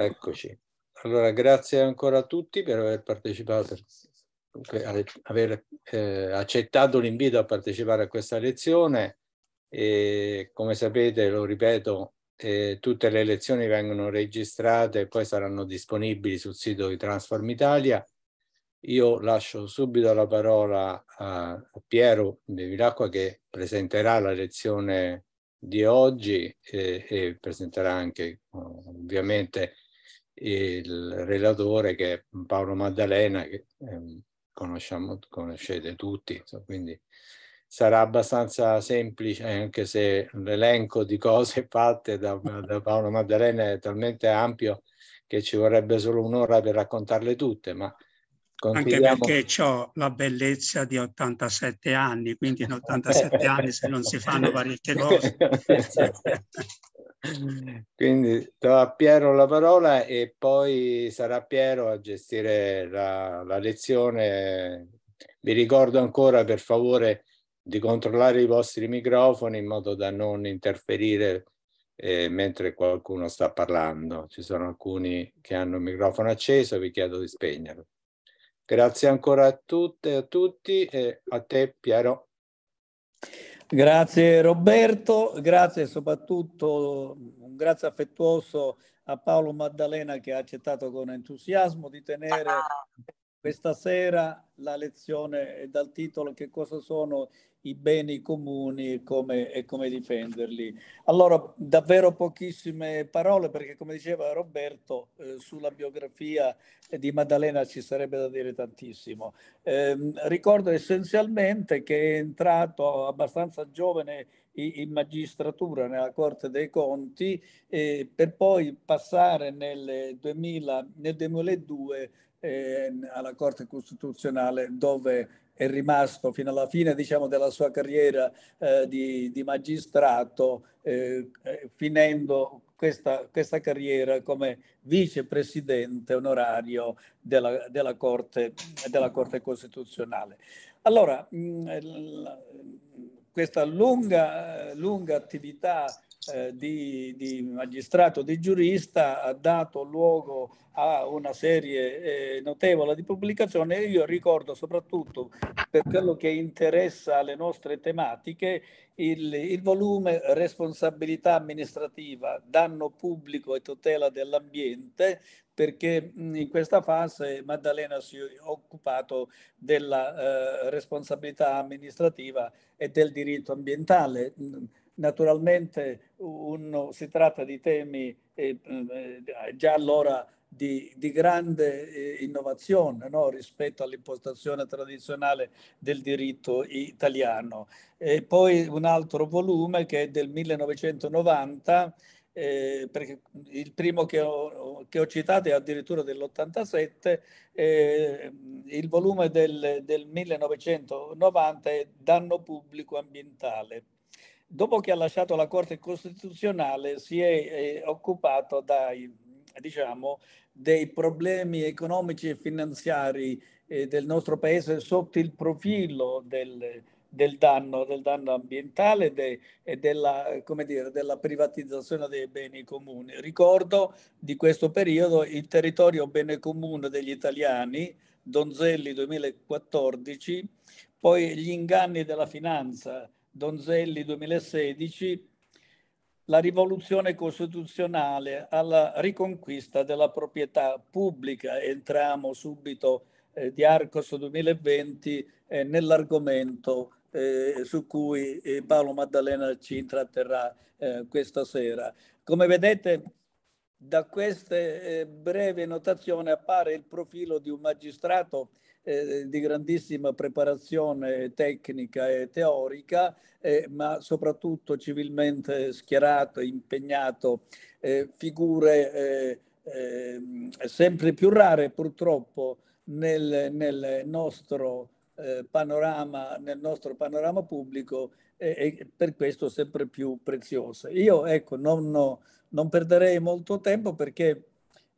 Eccoci. Allora, grazie ancora a tutti per aver partecipato, per aver eh, accettato l'invito a partecipare a questa lezione. E, come sapete, lo ripeto, eh, tutte le lezioni vengono registrate e poi saranno disponibili sul sito di Transform Italia. Io lascio subito la parola a, a Piero Bevilacqua che presenterà la lezione di oggi e, eh, e presenterà anche ovviamente il relatore che è Paolo Maddalena, che ehm, conosciamo, conoscete tutti, insomma, quindi sarà abbastanza semplice anche se l'elenco di cose fatte da, da Paolo Maddalena è talmente ampio che ci vorrebbe solo un'ora per raccontarle tutte, ma Anche perché ho la bellezza di 87 anni, quindi in 87 anni se non si fanno parecchie cose. Quindi do a Piero la parola e poi sarà Piero a gestire la, la lezione. Vi ricordo ancora, per favore, di controllare i vostri microfoni in modo da non interferire eh, mentre qualcuno sta parlando. Ci sono alcuni che hanno il microfono acceso, vi chiedo di spegnerlo. Grazie ancora a tutte e a tutti e a te Piero. Grazie Roberto, grazie soprattutto un grazie affettuoso a Paolo Maddalena che ha accettato con entusiasmo di tenere ah. questa sera la lezione dal titolo Che cosa sono i beni comuni e come, e come difenderli. Allora, davvero pochissime parole perché come diceva Roberto, eh, sulla biografia di Maddalena ci sarebbe da dire tantissimo. Eh, ricordo essenzialmente che è entrato abbastanza giovane in magistratura nella Corte dei Conti eh, per poi passare nel, 2000, nel 2002 alla Corte Costituzionale dove è rimasto fino alla fine diciamo, della sua carriera eh, di, di, magistrato, eh, eh, finendo questa, questa, carriera come vicepresidente onorario della, della, corte, della corte, Costituzionale. Allora, mh, mm, questa lunga, lunga attività eh, di, di, magistrato, di giurista, ha dato luogo a una serie eh, notevole di pubblicazioni io ricordo soprattutto per quello che interessa le nostre tematiche il, il volume Responsabilità amministrativa, danno pubblico e tutela dell'ambiente perché in questa fase Maddalena si è occupato della eh, responsabilità amministrativa e del diritto ambientale Naturalmente uno, si tratta di temi eh, eh, già allora di, di grande eh, innovazione no? rispetto all'impostazione tradizionale del diritto italiano. E poi un altro volume che è del 1990 eh, perché il primo che ho, che ho, citato è addirittura dell'87, eh, il volume del, del 1990 è Danno pubblico ambientale dopo che ha lasciato la Corte Costituzionale si è, è eh, occupato dai, diciamo, dei problemi economici e finanziari eh, del nostro paese sotto il profilo del, del, danno, del danno, ambientale de, e della, dire, della, privatizzazione dei beni comuni. Ricordo di questo periodo il territorio bene comune degli italiani, Donzelli 2014, poi gli inganni della finanza Donzelli 2016, la rivoluzione costituzionale alla riconquista della proprietà pubblica. Entriamo subito eh, di Arcos 2020 eh, nell'argomento eh, su cui eh, Paolo Maddalena ci intratterrà eh, questa sera. Come vedete da queste eh, brevi notazioni appare il profilo di un magistrato eh, di grandissima preparazione tecnica e teorica, eh, ma soprattutto civilmente schierato, e impegnato, eh, figure eh, ehm, sempre più rare purtroppo nel, nel nostro eh, panorama, nel nostro panorama pubblico e, per questo sempre più preziose. Io ecco, non, non perderei molto tempo perché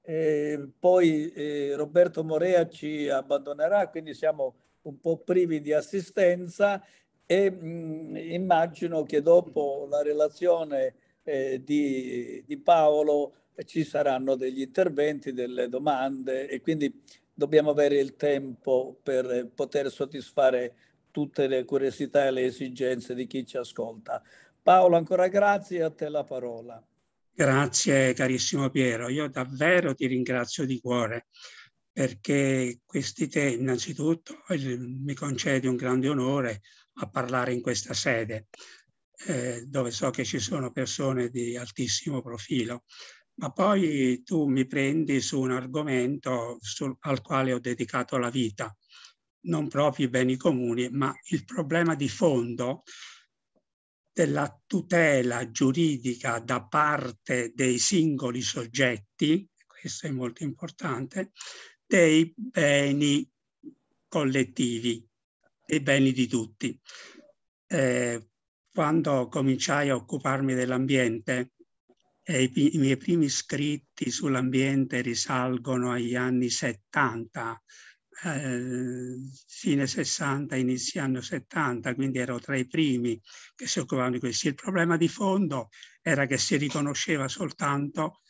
eh, poi eh, Roberto Morea ci abbandonerà, quindi siamo un po' privi di assistenza e mh, mm, immagino che dopo la relazione eh, di, di, Paolo ci saranno degli interventi, delle domande e quindi dobbiamo avere il tempo per poter soddisfare tutte le curiosità e le esigenze di chi ci ascolta. Paolo, ancora grazie, a te la parola. Grazie carissimo Piero, io davvero ti ringrazio di cuore perché questi te innanzitutto eh, mi concedi un grande onore a parlare in questa sede eh, dove so che ci sono persone di altissimo profilo, ma poi tu mi prendi su un argomento sul, al quale ho dedicato la vita, non proprio i beni comuni, ma il problema di fondo della tutela giuridica da parte dei singoli soggetti, questo è molto importante, dei beni collettivi, dei beni di tutti. Eh, quando cominciai a occuparmi dell'ambiente, eh, i, i miei primi scritti sull'ambiente risalgono agli anni 70, eh, fine 60, inizio anni 70, quindi ero tra i primi che si occupavano di questi. Il problema di fondo era che si riconosceva soltanto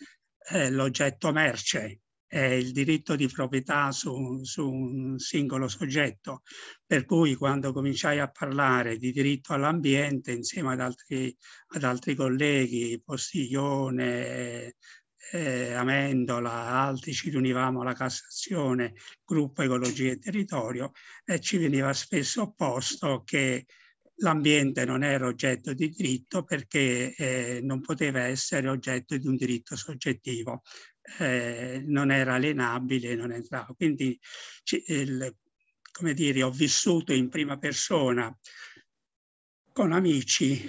eh, l'oggetto merce, eh, il diritto di proprietà su, su un singolo soggetto. Per cui quando cominciai a parlare di diritto all'ambiente insieme ad altri, ad altri colleghi, Postiglione, eh, Amendola, altri ci riunivamo alla Cassazione, gruppo Ecologia e Territorio, e ci veniva spesso opposto che l'ambiente non era oggetto di diritto perché eh, non poteva essere oggetto di un diritto soggettivo, eh, non era alienabile, non entrava. Quindi, il, come dire, ho vissuto in prima persona con amici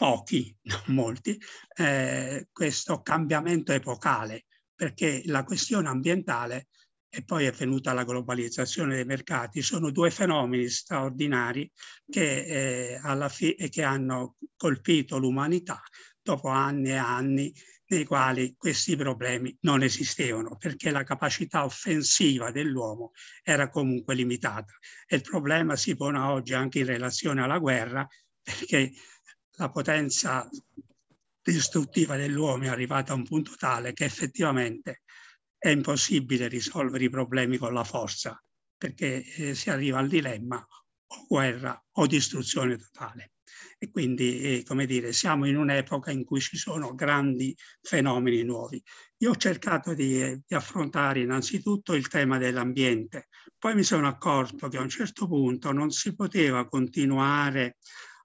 pochi, non molti, eh, questo cambiamento epocale, perché la questione ambientale e poi è venuta la globalizzazione dei mercati, sono due fenomeni straordinari che, eh, alla fi- che hanno colpito l'umanità dopo anni e anni nei quali questi problemi non esistevano, perché la capacità offensiva dell'uomo era comunque limitata. E il problema si pone oggi anche in relazione alla guerra, perché la potenza distruttiva dell'uomo è arrivata a un punto tale che effettivamente è impossibile risolvere i problemi con la forza, perché eh, si arriva al dilemma o guerra o distruzione totale. E quindi, eh, come dire, siamo in un'epoca in cui ci sono grandi fenomeni nuovi. Io ho cercato di, eh, di affrontare innanzitutto il tema dell'ambiente, poi mi sono accorto che a un certo punto non si poteva continuare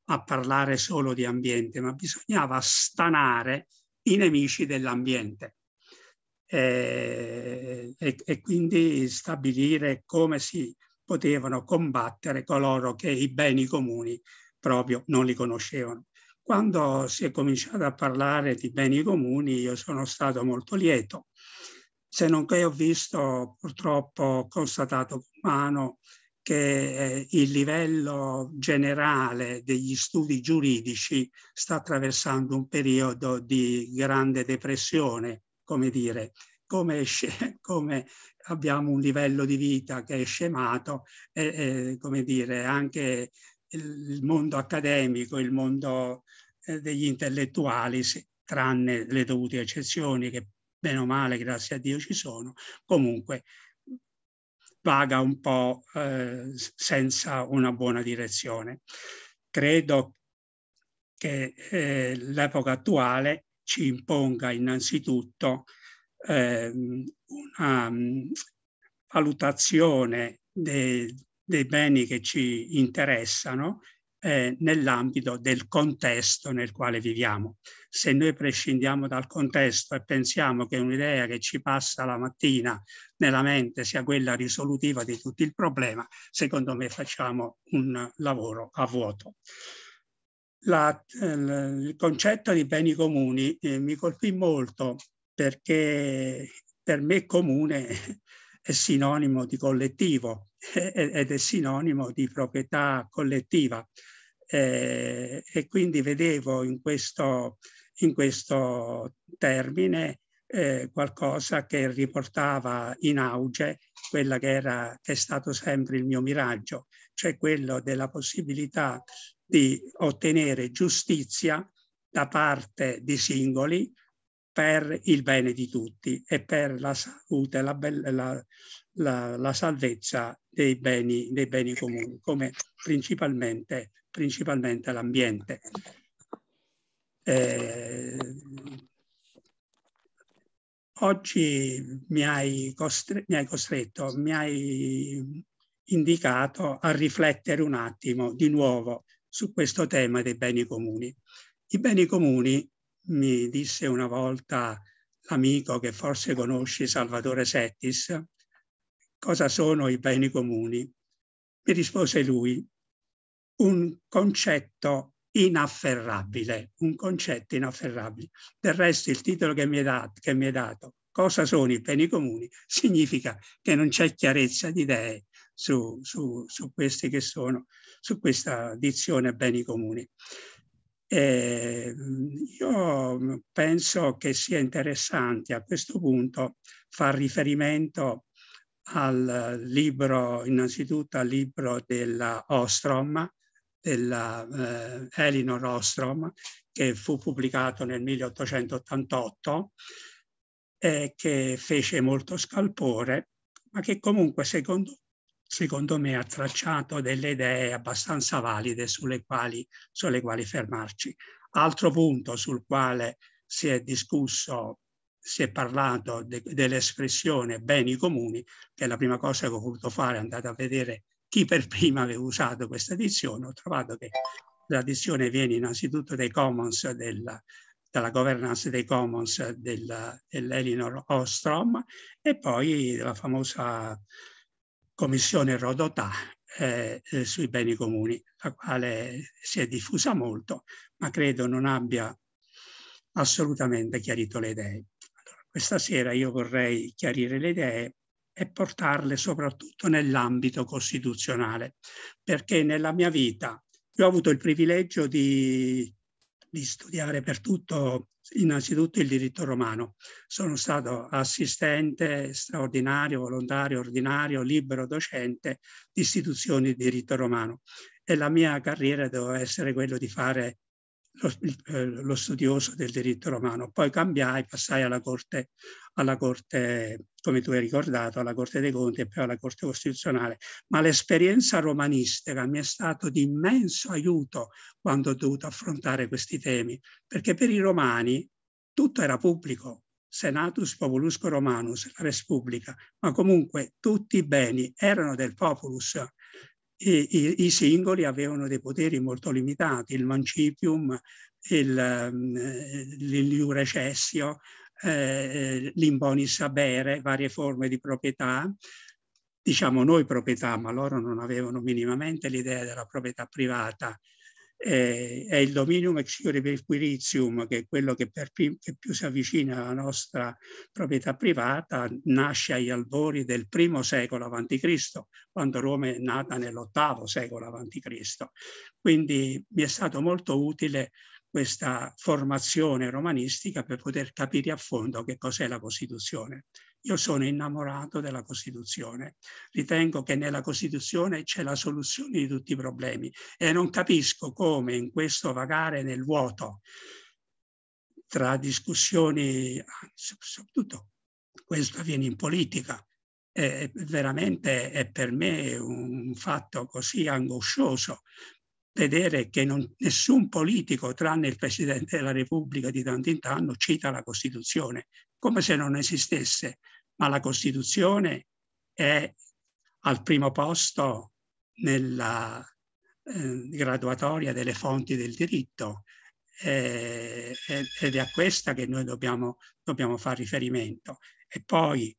a parlare solo di ambiente, ma bisognava stanare i nemici dell'ambiente e, eh, e, e quindi stabilire come si potevano combattere coloro che i beni comuni proprio non li conoscevano. Quando si è cominciato a parlare di beni comuni io sono stato molto lieto, se non che ho visto purtroppo constatato con mano che eh, il livello generale degli studi giuridici sta attraversando un periodo di grande depressione, come dire, come, come abbiamo un livello di vita che è scemato, e, e, come dire, anche il mondo accademico, il mondo eh, degli intellettuali, tranne le dovute eccezioni che bene o male, grazie a Dio, ci sono, comunque vaga un po' eh, senza una buona direzione. Credo che eh, l'epoca attuale ci imponga innanzitutto eh, una mm, valutazione dei, dei beni che ci interessano eh, nell'ambito del contesto nel quale viviamo. Se noi prescindiamo dal contesto e pensiamo che un'idea che ci passa la mattina nella mente sia quella risolutiva di tutto il problema, secondo me facciamo un lavoro a vuoto. La, il concetto di beni comuni eh, mi colpì molto perché per me comune è sinonimo di collettivo eh, ed è sinonimo di proprietà collettiva. Eh, e quindi vedevo in questo, in questo termine eh, qualcosa che riportava in auge quella che, era, che è stato sempre il mio miraggio, cioè quello della possibilità di ottenere giustizia da parte di singoli per il bene di tutti e per la salute, la, la, la, la salvezza dei beni, dei beni comuni, come principalmente principalmente l'ambiente. Eh, oggi mi hai, costre mi hai costretto, mi hai indicato a riflettere un attimo di nuovo su questo tema dei beni comuni. I beni comuni, mi disse una volta l'amico che forse conosci, Salvatore Settis, cosa sono i beni comuni? Mi rispose lui, un concetto inafferrabile, un concetto inafferrabile. Del resto il titolo che mi è dato, che mi è dato cosa sono i beni comuni, significa che non c'è chiarezza di idee su, su, su questi che sono, su questa dizione beni comuni. E ehm, io penso che sia interessante a questo punto far riferimento al libro, innanzitutto al libro della Ostrom, della eh, Elinor Ostrom, che fu pubblicato nel 1888 e eh, che fece molto scalpore, ma che comunque secondo, secondo, me ha tracciato delle idee abbastanza valide sulle quali, sulle quali fermarci. Altro punto sul quale si è discusso si è parlato de, dell'espressione beni comuni, che è la prima cosa che ho voluto fare, andate a vedere chi per prima aveva usato questa edizione, ho trovato che l'edizione viene innanzitutto dai commons della, dalla governance dei commons della, dell'Elinor Ostrom e poi della famosa commissione Rodotà eh, eh, sui beni comuni, la quale si è diffusa molto, ma credo non abbia assolutamente chiarito le idee. Allora, questa sera io vorrei chiarire le idee e portarle soprattutto nell'ambito costituzionale, perché nella mia vita io ho avuto il privilegio di, di studiare per tutto, innanzitutto il diritto romano. Sono stato assistente straordinario, volontario, ordinario, libero docente di istituzioni di diritto romano e la mia carriera doveva essere quella di fare lo, eh, lo, studioso del diritto romano. Poi cambiai, passai alla corte, alla corte, come tu hai ricordato, alla Corte dei Conti e poi alla Corte Costituzionale, ma l'esperienza romanistica mi è stato di immenso aiuto quando ho dovuto affrontare questi temi, perché per i romani tutto era pubblico, Senatus Populus Romanus, la Respubblica, ma comunque tutti i beni erano del populus e, i, i, singoli avevano dei poteri molto limitati, il mancipium, l'illurecessio, mm, eh, eh l'imbonis abere, varie forme di proprietà, diciamo noi proprietà, ma loro non avevano minimamente l'idea della proprietà privata eh, è il dominium exciore quiritium, che è quello che, prim- che, più si avvicina alla nostra proprietà privata, nasce agli albori del primo secolo a.C., quando Roma è nata nell'ottavo secolo a.C. Quindi mi è stato molto utile questa formazione romanistica per poter capire a fondo che cos'è la Costituzione. Io sono innamorato della Costituzione, ritengo che nella Costituzione c'è la soluzione di tutti i problemi e non capisco come in questo vagare nel vuoto tra discussioni, soprattutto questo avviene in politica, è veramente è per me un fatto così angoscioso vedere che non, nessun politico, tranne il Presidente della Repubblica di tanto in tanto, cita la Costituzione, come se non esistesse ma la Costituzione è al primo posto nella eh, graduatoria delle fonti del diritto eh, ed è a questa che noi dobbiamo, dobbiamo fare riferimento. E poi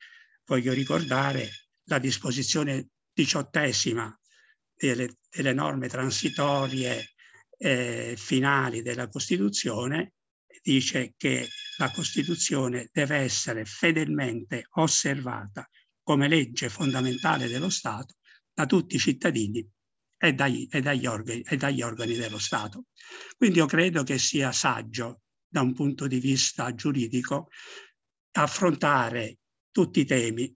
voglio ricordare la disposizione diciottesima delle, delle norme transitorie eh, finali della Costituzione dice che la Costituzione deve essere fedelmente osservata come legge fondamentale dello Stato da tutti i cittadini e dagli, e dagli, organi, e dagli organi dello Stato. Quindi io credo che sia saggio da un punto di vista giuridico affrontare tutti i temi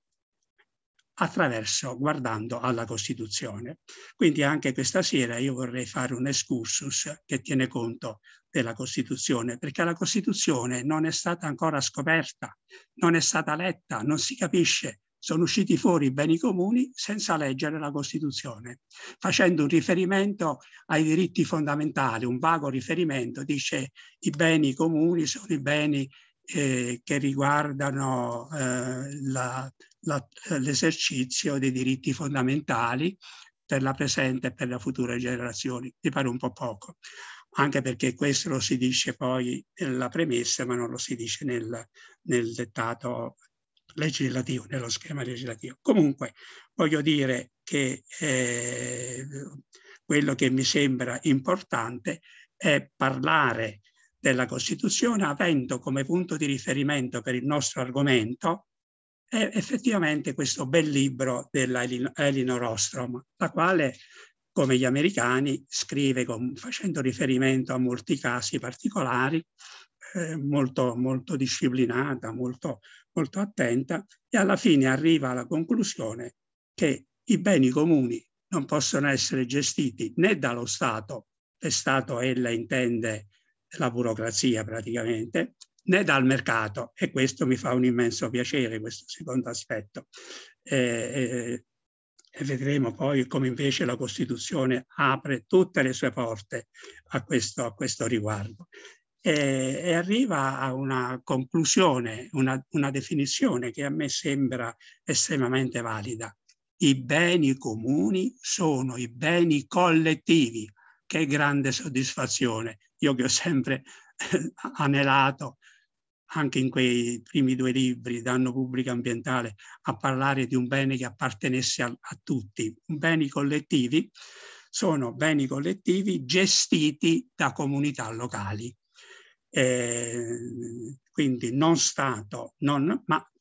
attraverso guardando alla Costituzione. Quindi anche questa sera io vorrei fare un excursus che tiene conto della Costituzione, perché la Costituzione non è stata ancora scoperta, non è stata letta, non si capisce. Sono usciti fuori i beni comuni senza leggere la Costituzione, facendo un riferimento ai diritti fondamentali, un vago riferimento, dice i beni comuni sono i beni eh, che riguardano eh, la, eh, l'esercizio dei diritti fondamentali per la presente e per le future generazioni. Mi pare un po' poco, anche perché questo lo si dice poi nella premessa, ma non lo si dice nel, nel dettato legislativo, nello schema legislativo. Comunque voglio dire che eh, quello che mi sembra importante è parlare della Costituzione avendo come punto di riferimento per il nostro argomento è eh, effettivamente questo bel libro della Elinor Ostrom, la quale, come gli americani, scrive con, facendo riferimento a molti casi particolari, eh, molto, molto, disciplinata, molto, molto attenta, e alla fine arriva alla conclusione che i beni comuni non possono essere gestiti né dallo Stato, e Stato ella intende la burocrazia praticamente, né dal mercato e questo mi fa un immenso piacere, questo secondo aspetto. Eh, eh, e vedremo poi come invece la Costituzione apre tutte le sue porte a questo, a questo riguardo. E, e, arriva a una conclusione, una, una definizione che a me sembra estremamente valida. I beni comuni sono i beni collettivi. Che grande soddisfazione! Io che ho sempre anelato anche in quei primi due libri, Danno pubblico ambientale, a parlare di un bene che appartenesse a, a tutti. Beni collettivi sono beni collettivi gestiti da comunità locali. Eh, quindi non Stato, non, ma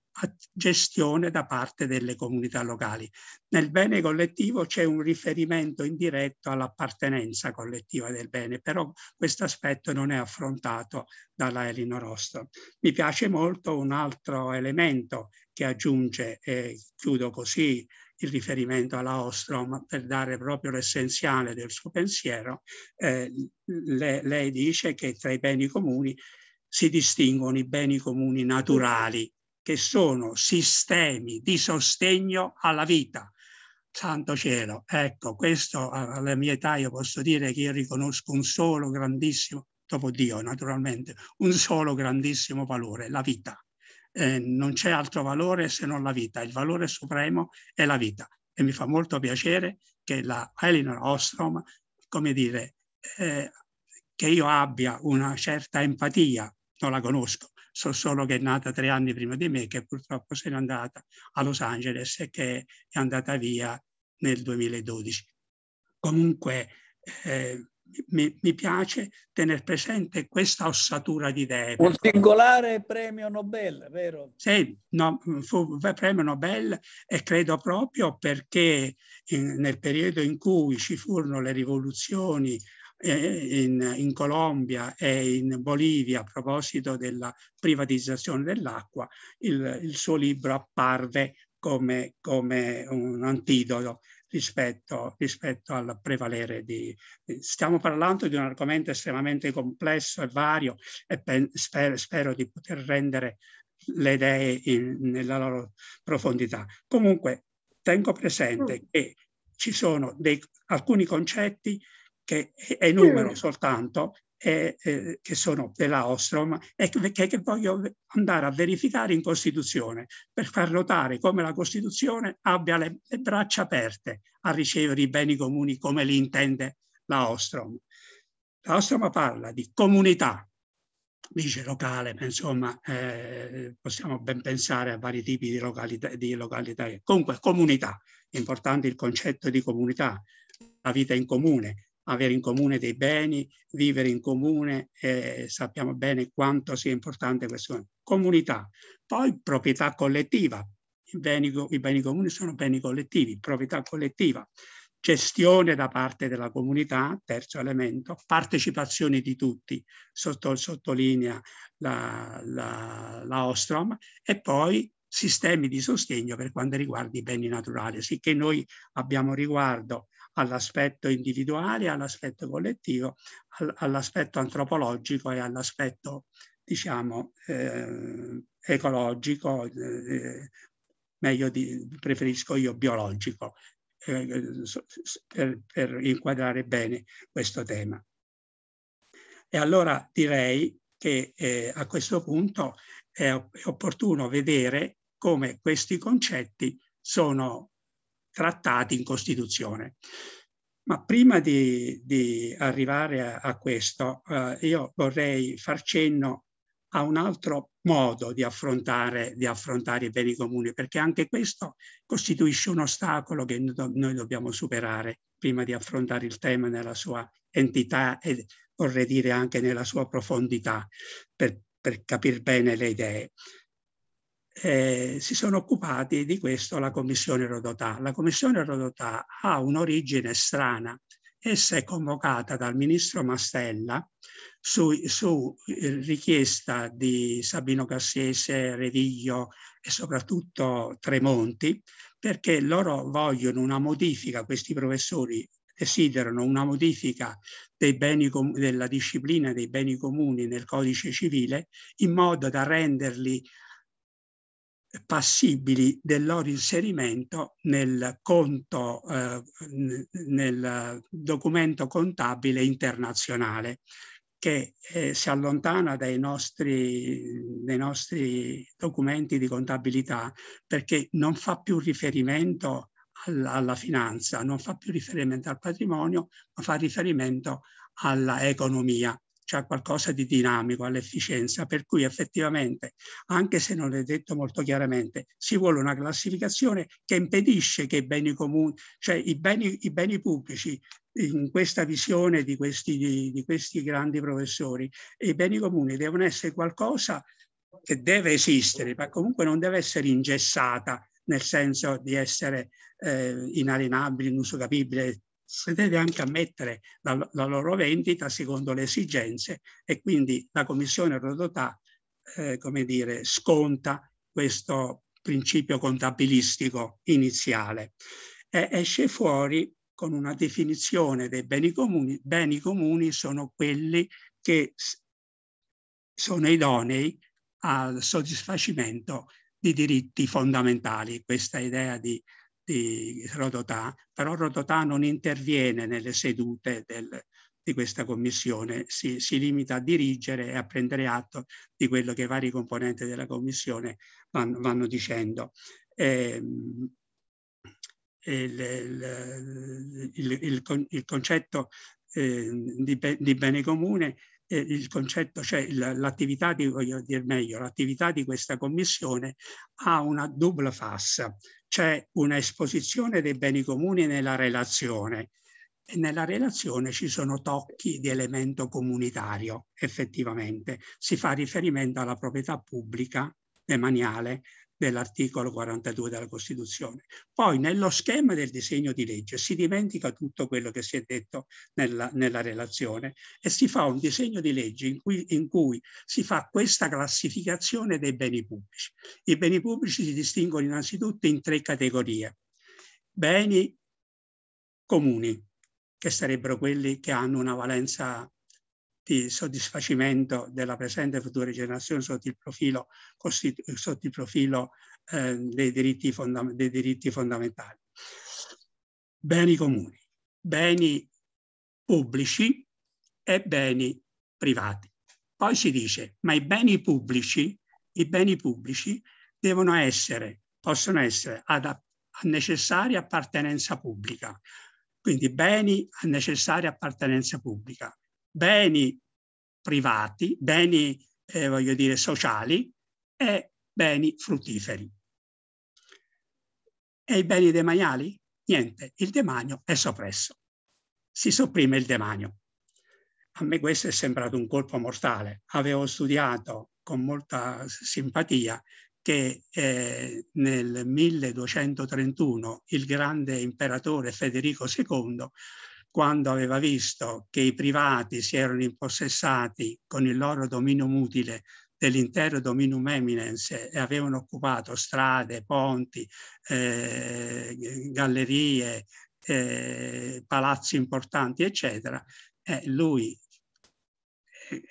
gestione da parte delle comunità locali. Nel bene collettivo c'è un riferimento indiretto all'appartenenza collettiva del bene, però questo aspetto non è affrontato dalla Elino Ostrom. Mi piace molto un altro elemento che aggiunge, e chiudo così il riferimento alla Ostrom per dare proprio l'essenziale del suo pensiero, eh, le, lei dice che tra i beni comuni si distinguono i beni comuni naturali che sono sistemi di sostegno alla vita. Santo cielo, ecco, questo alla mia età io posso dire che io riconosco un solo grandissimo, dopo Dio naturalmente, un solo grandissimo valore, la vita. Eh, non c'è altro valore se non la vita, il valore supremo è la vita. E mi fa molto piacere che la Elinor Ostrom, come dire, eh, che io abbia una certa empatia, non la conosco, so solo che è nata tre anni prima di me, che purtroppo se n'è andata a Los Angeles e che è andata via nel 2012. Comunque eh, mi, mi, piace tenere presente questa ossatura di idee. Un singolare premio Nobel, vero? Sì, no, fu premio Nobel e credo proprio perché in, nel periodo in cui ci furono le rivoluzioni in, in, Colombia e in Bolivia a proposito della privatizzazione dell'acqua, il, il, suo libro apparve come, come un antidoto rispetto, rispetto, al prevalere di... Stiamo parlando di un argomento estremamente complesso e vario e pen, spero, spero di poter rendere le idee in, nella loro profondità. Comunque tengo presente mm. che ci sono dei, alcuni concetti che è numero soltanto, e, eh, che sono della Ostrom, e che, che voglio andare a verificare in Costituzione, per far notare come la Costituzione abbia le, le braccia aperte a ricevere i beni comuni come li intende la Ostrom. La Ostrom parla di comunità, dice locale, ma insomma eh, possiamo ben pensare a vari tipi di località, di località. Comunque comunità, importante il concetto di comunità, la vita in comune, avere in comune dei beni, vivere in comune, eh, sappiamo bene quanto sia importante questa comunità. Poi proprietà collettiva, I beni, i beni comuni sono beni collettivi, proprietà collettiva, gestione da parte della comunità, terzo elemento, partecipazione di tutti, sotto, sottolinea la, la, la Ostrom, e poi sistemi di sostegno per quanto riguarda i beni naturali, sicché noi abbiamo riguardo all'aspetto individuale, all'aspetto collettivo, all'aspetto antropologico e all'aspetto, diciamo, eh, ecologico, eh, eh meglio di, preferisco io biologico, eh, per, per inquadrare bene questo tema. E allora direi che eh, a questo punto è, è, opportuno vedere come questi concetti sono trattati in Costituzione. Ma prima di, di arrivare a, a questo, eh, io vorrei far cenno a un altro modo di affrontare, di affrontare, i beni comuni, perché anche questo costituisce un ostacolo che noi dobbiamo superare prima di affrontare il tema nella sua entità e vorrei dire anche nella sua profondità, per, per capire bene le idee eh, si sono occupati di questo la Commissione Rodotà. La Commissione Rodotà ha un'origine strana. Essa è convocata dal ministro Mastella su, su eh, richiesta di Sabino Cassese, Reviglio e soprattutto Tremonti, perché loro vogliono una modifica, questi professori desiderano una modifica beni, della disciplina dei beni comuni nel codice civile in modo da renderli passibili del loro inserimento nel conto, eh, nel documento contabile internazionale che eh, si allontana dai nostri, dai nostri, documenti di contabilità perché non fa più riferimento alla, alla finanza, non fa più riferimento al patrimonio, ma fa riferimento all'economia cioè qualcosa di dinamico all'efficienza, per cui effettivamente, anche se non è detto molto chiaramente, si vuole una classificazione che impedisce che i beni comuni, cioè i beni, i beni pubblici in questa visione di questi, di, di questi grandi professori, i beni comuni devono essere qualcosa che deve esistere, ma comunque non deve essere ingessata nel senso di essere eh, inalienabile, inusocapibile, si deve anche ammettere la, la loro vendita secondo le esigenze e quindi la Commissione Rodotà, eh, come dire, sconta questo principio contabilistico iniziale. E esce fuori con una definizione dei beni comuni. Beni comuni sono quelli che sono idonei al soddisfacimento di diritti fondamentali. Questa idea di di Rodotà, però Rodotà non interviene nelle sedute del, di questa commissione, si, si, limita a dirigere e a prendere atto di quello che i vari componenti della commissione vanno, vanno dicendo. Eh, il, il, il, il, concetto eh, di, di, bene comune, eh, il concetto, cioè l'attività di, voglio dire meglio, l'attività di questa commissione ha una doppia fassa, c'è un'esposizione dei beni comuni nella relazione e nella relazione ci sono tocchi di elemento comunitario, effettivamente. Si fa riferimento alla proprietà pubblica demaniale dell'articolo 42 della Costituzione. Poi nello schema del disegno di legge si dimentica tutto quello che si è detto nella, nella relazione e si fa un disegno di legge in cui, in cui si fa questa classificazione dei beni pubblici. I beni pubblici si distinguono innanzitutto in tre categorie. Beni comuni, che sarebbero quelli che hanno una valenza di soddisfacimento della presente e future generazioni sotto il profilo, sotto il profilo eh, dei, diritti dei diritti fondamentali. Beni comuni, beni pubblici e beni privati. Poi si dice, ma i beni pubblici, i beni pubblici devono essere, possono essere ad a necessaria appartenenza pubblica, quindi beni a necessaria appartenenza pubblica beni privati, beni, eh, voglio dire, sociali e beni fruttiferi. E i beni demaniali? Niente, il demanio è soppresso. Si sopprime il demanio. A me questo è sembrato un colpo mortale. Avevo studiato con molta simpatia che eh, nel 1231 il grande imperatore Federico II quando aveva visto che i privati si erano impossessati con il loro dominio mutile dell'intero dominum eminence e avevano occupato strade, ponti, eh, gallerie, eh, palazzi importanti, eccetera, eh, lui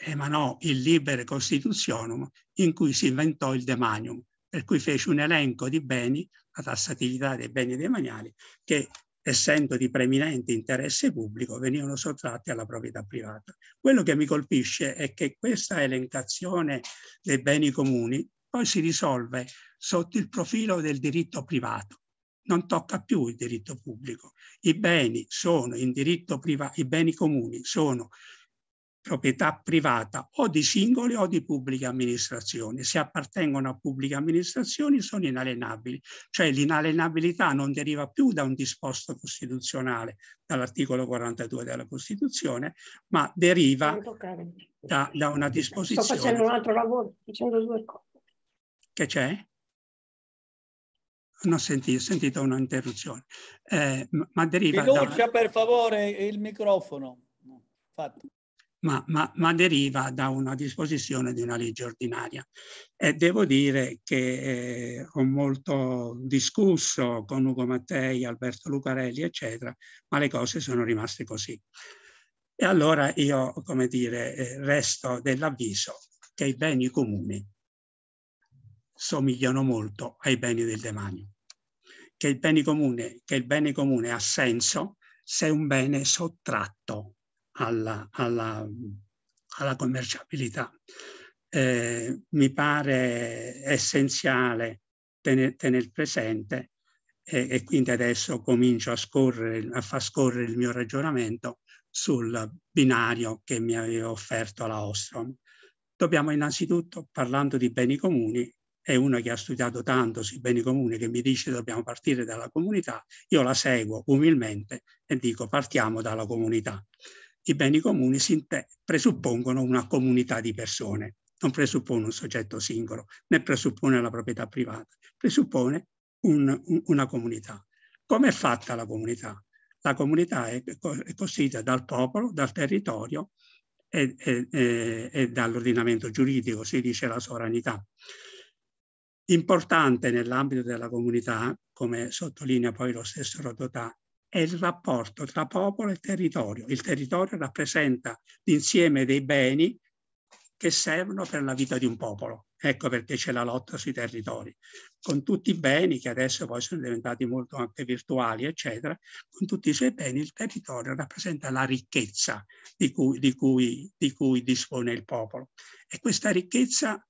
emanò il Libere Constitutionum in cui si inventò il demanium, per cui fece un elenco di beni, la tassatività dei beni demaniali, che essendo di preminente interesse pubblico, venivano sottratti alla proprietà privata. Quello che mi colpisce è che questa elencazione dei beni comuni poi si risolve sotto il profilo del diritto privato non tocca più il diritto pubblico. I beni, sono in diritto privato, i beni comuni sono proprietà privata o di singoli o di pubbliche amministrazioni. Se appartengono a pubbliche amministrazioni sono inalienabili, cioè l'inalienabilità non deriva più da un disposto costituzionale, dall'articolo 42 della Costituzione, ma deriva da, da, una disposizione. Sto facendo un altro lavoro, facendo due cose. Che c'è? Non ho sentito, ho sentito un'interruzione. Eh, ma deriva Fiducia, da... per favore, il microfono. Fatto ma, ma, ma, deriva da una disposizione di una legge ordinaria. E devo dire che eh, ho molto discusso con Ugo Mattei, Alberto Lucarelli, eccetera, ma le cose sono rimaste così. E allora io, come dire, eh, resto dell'avviso che i beni comuni somigliano molto ai beni del demanio, che il bene comune, che il bene comune ha senso se è un bene sottratto alla, alla, alla commerciabilità. Eh, mi pare essenziale tenere tener presente e, e, quindi adesso comincio a, scorrere, a far scorrere il mio ragionamento sul binario che mi aveva offerto la Ostrom. Dobbiamo innanzitutto, parlando di beni comuni, è uno che ha studiato tanto sui beni comuni che mi dice dobbiamo partire dalla comunità, io la seguo umilmente e dico partiamo dalla comunità i beni comuni presuppongono una comunità di persone, non presuppone un soggetto singolo, né presuppone la proprietà privata, presuppone un, un, una comunità. Come è fatta la comunità? La comunità è, è costituita dal popolo, dal territorio e, e, e, e dall'ordinamento giuridico, si dice la sovranità. Importante nell'ambito della comunità, come sottolinea poi lo stesso Rodotà, è il rapporto tra popolo e territorio. Il territorio rappresenta l'insieme dei beni che servono per la vita di un popolo. Ecco perché c'è la lotta sui territori. Con tutti i beni, che adesso poi sono diventati molto anche virtuali, eccetera, con tutti i suoi beni il territorio rappresenta la ricchezza di cui, di cui, di cui dispone il popolo. E questa ricchezza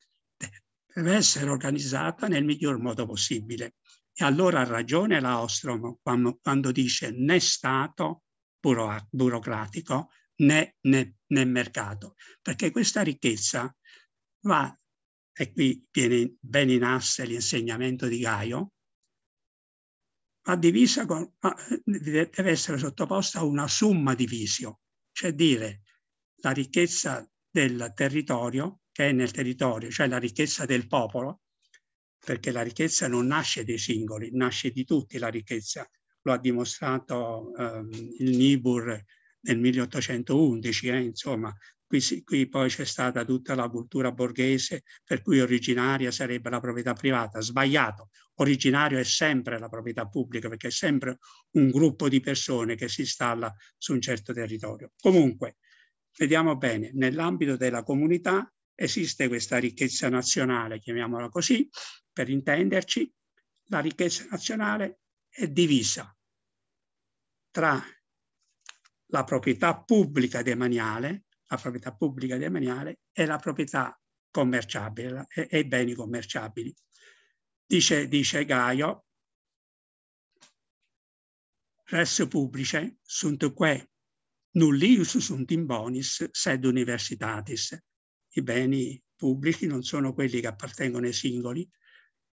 deve essere organizzata nel miglior modo possibile. E allora ha ragione l'Aostrom quando dice né Stato buro burocratico né, né, né mercato, perché questa ricchezza va, e qui viene ben in asse l'insegnamento di Gaio, va divisa con, deve essere sottoposta a una summa divisio, cioè dire la ricchezza del territorio che è nel territorio, cioè la ricchezza del popolo, perché la ricchezza non nasce dei singoli, nasce di tutti la ricchezza. Lo ha dimostrato ehm, il Nibur nel 1811, eh, insomma, qui, qui poi c'è stata tutta la cultura borghese per cui originaria sarebbe la proprietà privata, sbagliato, originario è sempre la proprietà pubblica perché è sempre un gruppo di persone che si installa su un certo territorio. Comunque, vediamo bene, nell'ambito della comunità esiste questa ricchezza nazionale, chiamiamola così, per intenderci, la ricchezza nazionale è divisa tra la proprietà pubblica demaniale, la proprietà pubblica demaniale e la proprietà commerciabile e, e i beni commerciabili. Dice, dice Gaio, res publice sunt que nullius sunt in bonis sed universitatis. I beni pubblici non sono quelli che appartengono ai singoli,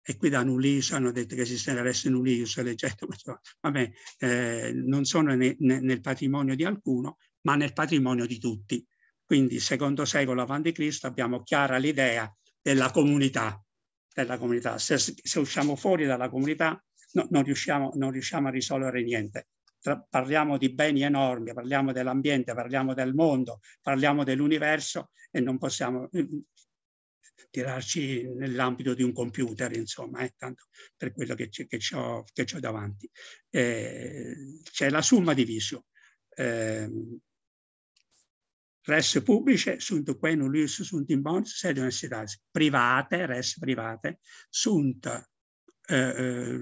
e qui da Nullius hanno detto che esiste la res Nullius, leggendo, ma vabbè, eh, non sono ne, ne, nel patrimonio di alcuno, ma nel patrimonio di tutti. Quindi, secondo secolo a.C., abbiamo chiara l'idea della comunità. Della comunità. Se, se, usciamo fuori dalla comunità, no, non, riusciamo, non, riusciamo, a risolvere niente. Tra, parliamo di beni enormi, parliamo dell'ambiente, parliamo del mondo, parliamo dell'universo e non possiamo, tirarci nell'ambito di un computer, insomma, eh, tanto per quello che, che, ho, che ho davanti. Eh, c'è la somma divisio. Eh, res pubbliche sunt qua quae nullius sunt in bonis sed universitatis private res private sunt eh, eh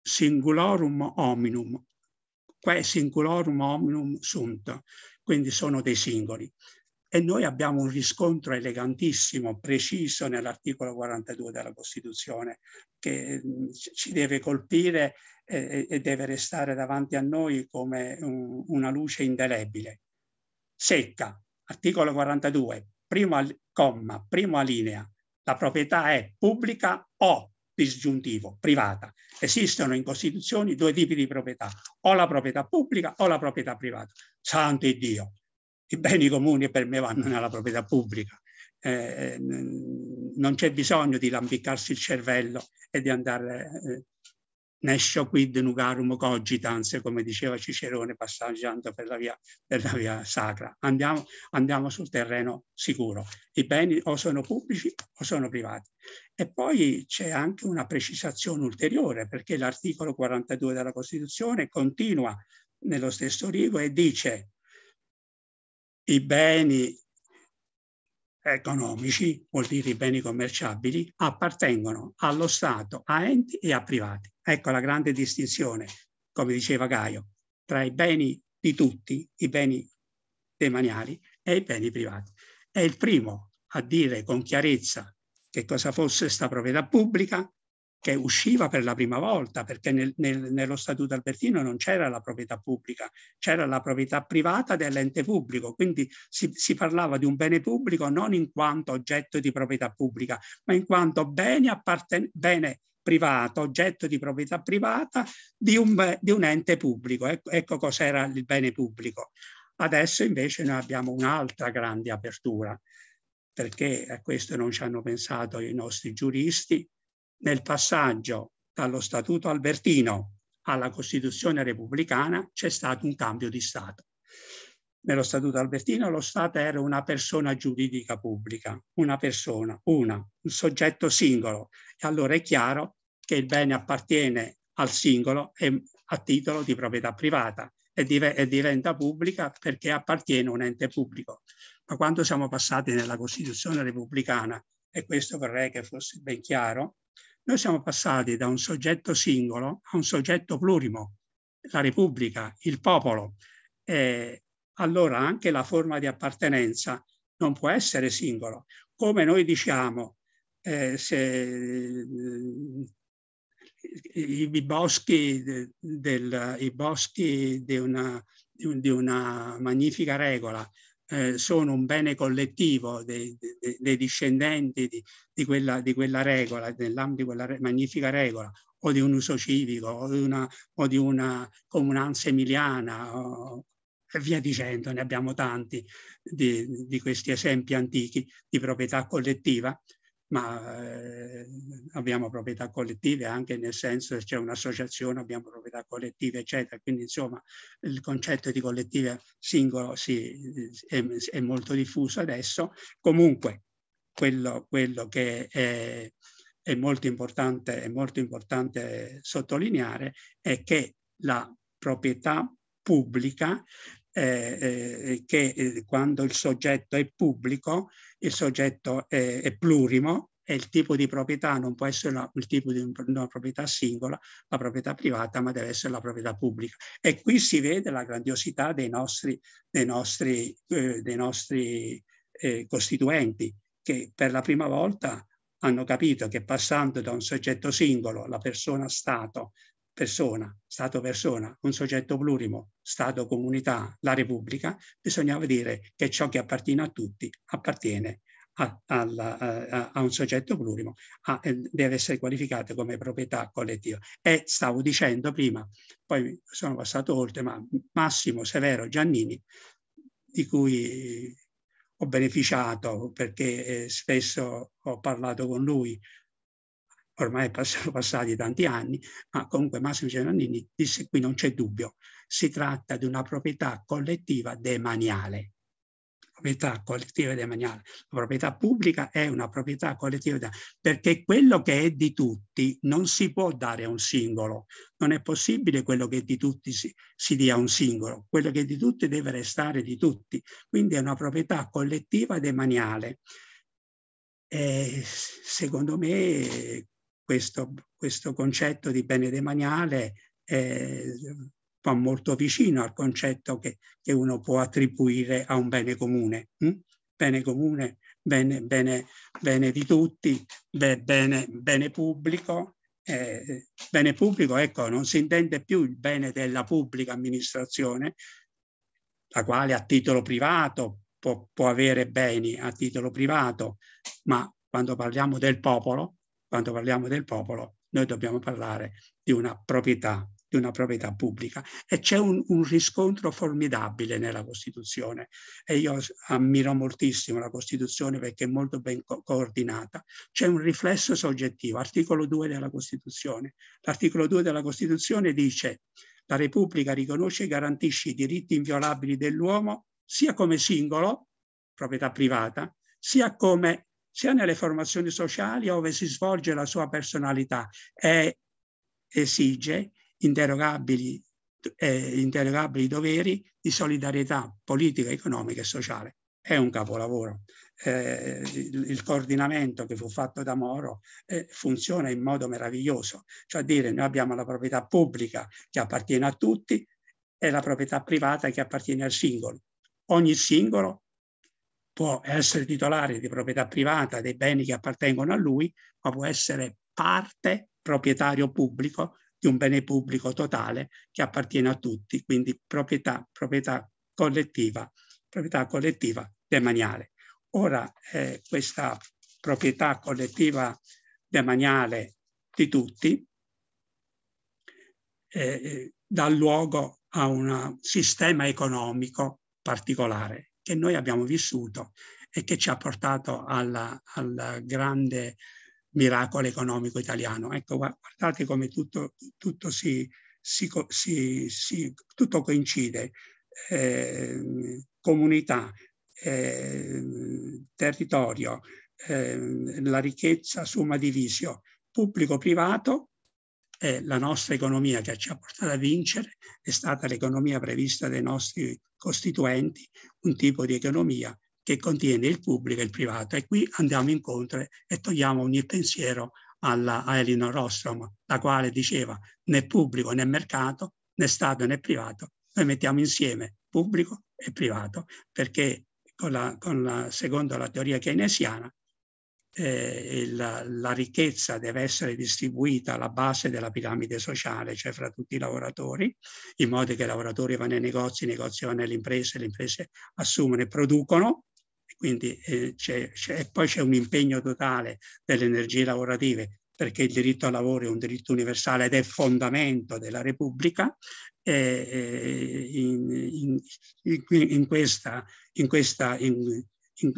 singulorum hominum quae singulorum hominum sunt quindi sono dei singoli e noi abbiamo un riscontro elegantissimo, preciso nell'articolo 42 della Costituzione che mm, ci deve colpire eh, e deve restare davanti a noi come una luce indelebile. Secca, articolo 42, primo comma, prima linea, la proprietà è pubblica o disgiuntivo, privata. Esistono in Costituzione due tipi di proprietà, o la proprietà pubblica o la proprietà privata. Santo Dio, i beni comuni per me vanno nella proprietà pubblica. Eh, eh non c'è bisogno di lampiccarsi il cervello e di andare eh, nescio quid nugarum cogitans, come diceva Cicerone passaggiando per la via, per la via sacra. Andiamo, andiamo, sul terreno sicuro. I beni o sono pubblici o sono privati. E poi c'è anche una precisazione ulteriore, perché l'articolo 42 della Costituzione continua nello stesso rigo e dice i beni economici, vuol dire i beni commerciabili, appartengono allo Stato, a enti e a privati. Ecco la grande distinzione, come diceva Gaio, tra i beni di tutti, i beni demaniali e i beni privati. È il primo a dire con chiarezza che cosa fosse questa proprietà pubblica, che usciva per la prima volta, perché nel, nel, nello Statuto Albertino non c'era la proprietà pubblica, c'era la proprietà privata dell'ente pubblico, quindi si, si, parlava di un bene pubblico non in quanto oggetto di proprietà pubblica, ma in quanto bene, apparten- bene privato, oggetto di proprietà privata di un, di un ente pubblico. Ecco, ecco cos'era il bene pubblico. Adesso invece noi abbiamo un'altra grande apertura, perché a questo non ci hanno pensato i nostri giuristi, nel passaggio dallo Statuto albertino alla Costituzione repubblicana c'è stato un cambio di Stato. Nello Statuto albertino lo Stato era una persona giuridica pubblica, una persona, una, un soggetto singolo. E allora è chiaro che il bene appartiene al singolo e a titolo di proprietà privata e, div e diventa pubblica perché appartiene a un ente pubblico. Ma quando siamo passati nella Costituzione repubblicana, e questo vorrei che fosse ben chiaro, noi siamo passati da un soggetto singolo a un soggetto plurimo, la Repubblica, il popolo. Eh, allora anche la forma di appartenenza non può essere singolo. Come noi diciamo, eh, se eh, i, boschi del, i, boschi, di una, di una magnifica regola eh, sono un bene collettivo dei, dei, dei discendenti di, di, quella, di, quella, regola, dell'ambito di quella magnifica regola, o di un uso civico, o di una, o di una comunanza emiliana, o, e via dicendo, ne abbiamo tanti di, di questi esempi antichi di proprietà collettiva, ma eh, abbiamo proprietà collettive anche nel senso che c'è un'associazione, abbiamo proprietà collettive, eccetera. Quindi insomma il concetto di collettiva singolo sì, è, è, molto diffuso adesso. Comunque quello, quello che è, è, molto è molto importante sottolineare è che la proprietà pubblica eh, eh, che eh, quando il soggetto è pubblico il soggetto è, è plurimo e il tipo di proprietà non può essere una, il tipo di una proprietà singola, la proprietà privata, ma deve essere la proprietà pubblica. E qui si vede la grandiosità dei nostri, dei nostri, eh, dei nostri eh, costituenti, che per la prima volta hanno capito che passando da un soggetto singolo, la persona Stato, persona, Stato-persona, un soggetto plurimo, Stato-comunità, la Repubblica, bisognava dire che ciò che appartiene a tutti appartiene a, alla, a, a un soggetto plurimo, a, ah, deve essere qualificato come proprietà collettiva. E stavo dicendo prima, poi sono passato oltre, ma Massimo Severo Giannini, di cui ho beneficiato perché eh, spesso ho parlato con lui ormai sono passati tanti anni, ma comunque Massimo Giannini disse qui non c'è dubbio, si tratta di una proprietà collettiva demaniale. Proprietà collettiva demaniale. La proprietà pubblica è una proprietà collettiva demaniale, perché quello che è di tutti non si può dare a un singolo. Non è possibile quello che è di tutti si, si dia a un singolo. Quello che è di tutti deve restare di tutti. Quindi è una proprietà collettiva demaniale. Eh, secondo me questo, questo concetto di bene demaniale eh, va molto vicino al concetto che, che, uno può attribuire a un bene comune. Hm? Bene comune, bene, bene, bene di tutti, be, bene, bene pubblico, eh, bene pubblico, ecco, non si intende più il bene della pubblica amministrazione, la quale a titolo privato può, può avere beni a titolo privato, ma quando parliamo del popolo, quando parliamo del popolo, noi dobbiamo parlare di una proprietà, di una proprietà pubblica. E c'è un, un riscontro formidabile nella Costituzione e io ammiro moltissimo la Costituzione perché è molto ben co coordinata. C'è un riflesso soggettivo, articolo 2 della Costituzione. L'articolo 2 della Costituzione dice la Repubblica riconosce e garantisce i diritti inviolabili dell'uomo sia come singolo, proprietà privata, sia come sia nelle formazioni sociali dove si svolge la sua personalità e esige inderogabili, eh, inderogabili doveri di solidarietà politica, economica e sociale. È un capolavoro. Eh, il, il, coordinamento che fu fatto da Moro eh, funziona in modo meraviglioso, cioè dire noi abbiamo la proprietà pubblica che appartiene a tutti e la proprietà privata che appartiene al singolo. Ogni singolo può essere titolare di proprietà privata dei beni che appartengono a lui, ma può essere parte proprietario pubblico di un bene pubblico totale che appartiene a tutti, quindi proprietà, proprietà collettiva, proprietà collettiva demaniale. Ora eh, questa proprietà collettiva demaniale di tutti eh, eh dà luogo a un sistema economico particolare che noi abbiamo vissuto e che ci ha portato alla, al grande miracolo economico italiano. Ecco, guardate come tutto, tutto, si, si, si, tutto coincide. Eh, comunità, eh, territorio, eh, la ricchezza summa divisio, pubblico-privato, eh, la nostra economia che ci ha portato a vincere è stata l'economia prevista dai nostri costituenti un tipo di economia che contiene il pubblico e il privato. E qui andiamo incontro e togliamo ogni pensiero alla, a Elinor Ostrom, la quale diceva né pubblico né mercato, né Stato né privato, noi mettiamo insieme pubblico e privato, perché con la, con la, secondo la teoria keynesiana eh, la, la ricchezza deve essere distribuita alla base della piramide sociale, cioè fra tutti i lavoratori, in modo che i lavoratori vanno ai negozi, i negozi vanno alle imprese, le imprese assumono e producono, quindi eh, c è, c poi c'è un impegno totale delle energie lavorative perché il diritto al lavoro è un diritto universale ed è fondamento della Repubblica. e in, in, in, questa, in, questa, in,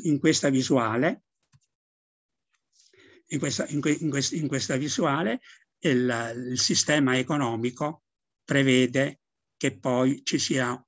in questa visuale in questa, in, que, in, quest, in questa visuale il, il, sistema economico prevede che poi ci sia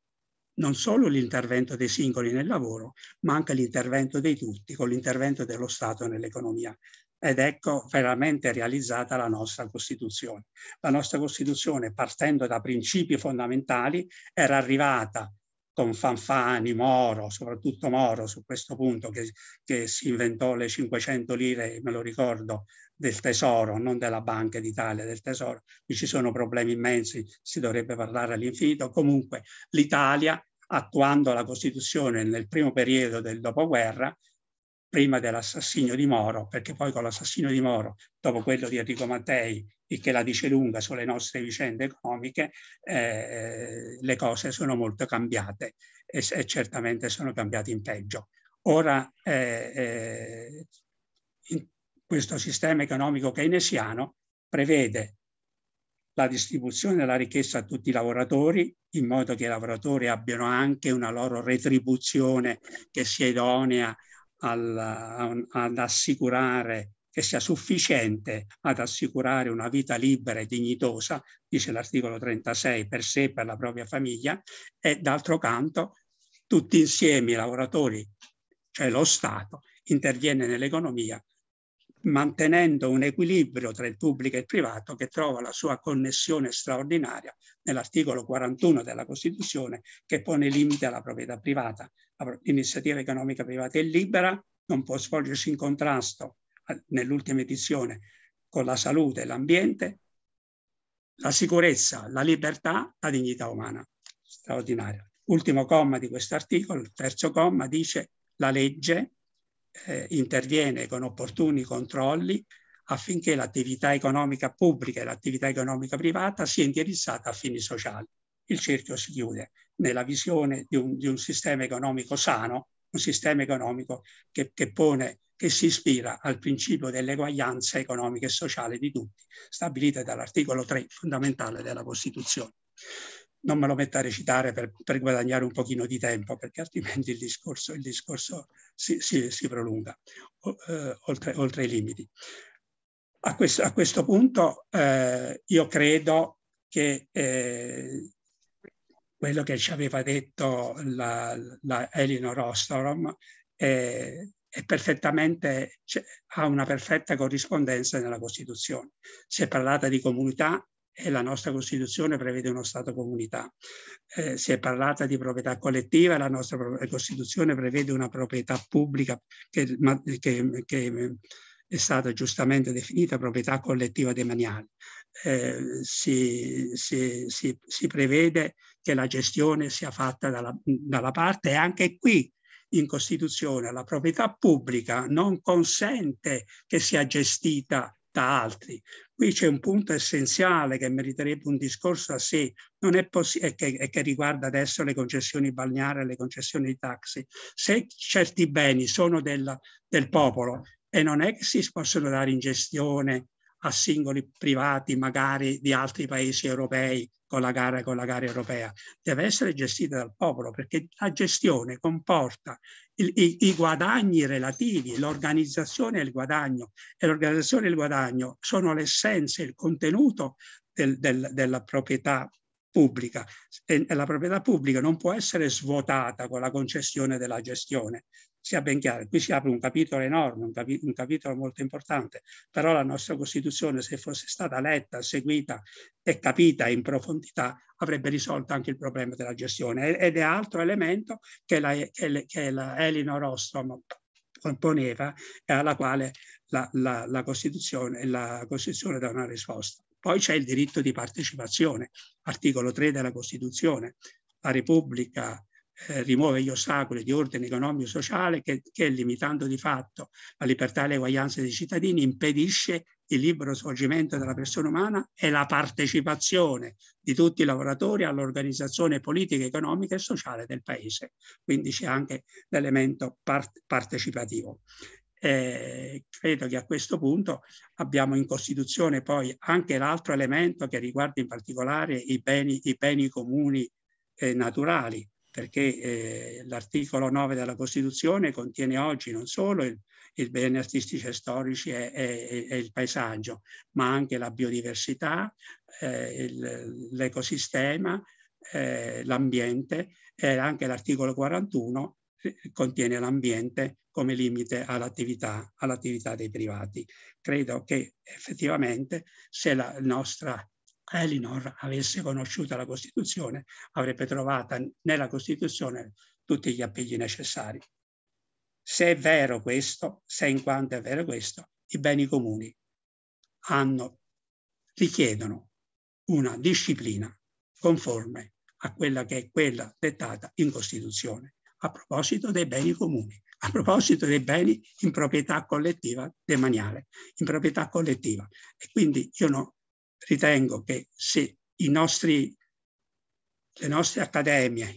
non solo l'intervento dei singoli nel lavoro, ma anche l'intervento dei tutti, con l'intervento dello Stato nell'economia. Ed ecco veramente realizzata la nostra Costituzione. La nostra Costituzione, partendo da principi fondamentali, era arrivata con Fanfani, Moro, soprattutto Moro su questo punto che, che si inventò le 500 lire, me lo ricordo, del tesoro, non della Banca d'Italia, del tesoro, qui ci sono problemi immensi, si dovrebbe parlare all'infinito. Comunque l'Italia, attuando la Costituzione nel primo periodo del dopoguerra, prima dell'assassinio di Moro, perché poi con l'assassinio di Moro, dopo quello di Enrico Mattei, il che la dice lunga sulle nostre vicende economiche, eh, eh le cose sono molto cambiate e, e, certamente sono cambiate in peggio. Ora, eh, eh, in questo sistema economico keynesiano prevede la distribuzione della ricchezza a tutti i lavoratori, in modo che i lavoratori abbiano anche una loro retribuzione che sia idonea al, ad assicurare che sia sufficiente ad assicurare una vita libera e dignitosa, dice l'articolo 36, per sé e per la propria famiglia, e d'altro canto tutti insieme i lavoratori, cioè lo Stato, interviene nell'economia mantenendo un equilibrio tra il pubblico e il privato che trova la sua connessione straordinaria nell'articolo 41 della Costituzione che pone limite alla proprietà privata, l'iniziativa economica privata è libera, non può svolgersi in contrasto nell'ultima edizione con la salute e l'ambiente, la sicurezza, la libertà, la dignità umana. Straordinario. Ultimo comma di questo articolo, il terzo comma, dice la legge eh, interviene con opportuni controlli affinché l'attività economica pubblica e l'attività economica privata sia indirizzata a fini sociali il cerchio si chiude nella visione di un, di un sistema economico sano, un sistema economico che, che, pone, che si ispira al principio dell'eguaglianza economica e sociale di tutti, stabilita dall'articolo 3 fondamentale della Costituzione. Non me lo metto a recitare per, per guadagnare un pochino di tempo, perché altrimenti il discorso, il discorso si, si, si, prolunga o, eh, oltre, i limiti. A questo, a questo punto eh, io credo che eh, quello che ci aveva detto la, la Elinor Ostrom è, eh, è perfettamente, cioè, ha una perfetta corrispondenza nella Costituzione. Si è parlata di comunità e la nostra Costituzione prevede uno Stato comunità. Eh, si è parlata di proprietà collettiva, e la nostra Costituzione prevede una proprietà pubblica che, che, che è stata giustamente definita proprietà collettiva demaniale. Eh, si, si, si, si, prevede che la gestione sia fatta dalla, dalla parte e anche qui in Costituzione la proprietà pubblica non consente che sia gestita da altri. Qui c'è un punto essenziale che meriterebbe un discorso a sé non è e che, e che riguarda adesso le concessioni balneari e le concessioni di taxi. Se certi beni sono del, del popolo e non è che si possono dare in gestione a singoli privati magari di altri paesi europei con la gara, con la gara europea, deve essere gestita dal popolo perché la gestione comporta il, i, i, guadagni relativi, l'organizzazione e il guadagno e l'organizzazione e il guadagno sono l'essenza, il contenuto del, del, della proprietà pubblica e la proprietà pubblica non può essere svuotata con la concessione della gestione. Sia ben chiaro, qui si apre un capitolo enorme, un, capi- un capitolo molto importante, però la nostra Costituzione, se fosse stata letta, seguita e capita in profondità, avrebbe risolto anche il problema della gestione. Ed è altro elemento che la, che, che la Elinor Ostrom poneva e alla quale la, la, la Costituzione, la Costituzione dà una risposta. Poi c'è il diritto di partecipazione, articolo 3 della Costituzione. La Repubblica eh, rimuove gli ostacoli di ordine economico e sociale che, che, limitando di fatto la libertà e l'eguaglianza dei cittadini, impedisce il libero svolgimento della persona umana e la partecipazione di tutti i lavoratori all'organizzazione politica, economica e sociale del Paese. Quindi c'è anche l'elemento part partecipativo. Eh, credo che a questo punto abbiamo in Costituzione poi anche l'altro elemento che riguarda in particolare i beni, i beni comuni eh, naturali, perché eh, l'articolo 9 della Costituzione contiene oggi non solo il, il bene artistici e storici e, e, e, il paesaggio, ma anche la biodiversità, eh, l'ecosistema, eh, l'ambiente e anche l'articolo 41 eh, contiene l'ambiente come limite all'attività, all'attività dei privati. Credo che effettivamente se la nostra Elinor avesse conosciuto la Costituzione avrebbe trovata nella Costituzione tutti gli appigli necessari. Se è vero questo, se in quanto è vero questo, i beni comuni hanno, richiedono una disciplina conforme a quella che è quella dettata in Costituzione a proposito dei beni comuni, a proposito dei beni in proprietà collettiva demaniale, in proprietà collettiva. E quindi io no, ritengo che se i nostri, le nostre accademie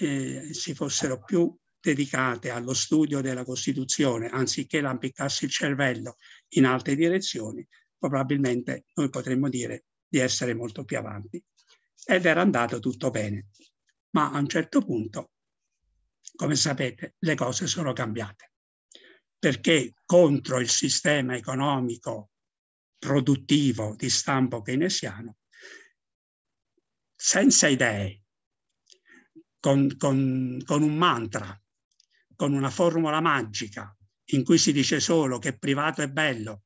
eh, si fossero più dedicate allo studio della Costituzione, anziché lampicarsi il cervello in altre direzioni, probabilmente noi potremmo dire di essere molto più avanti. Ed era andato tutto bene. Ma a un certo punto come sapete, le cose sono cambiate. Perché contro il sistema economico produttivo di stampo keynesiano, senza idee, con, con, con un mantra, con una formula magica in cui si dice solo che privato è bello,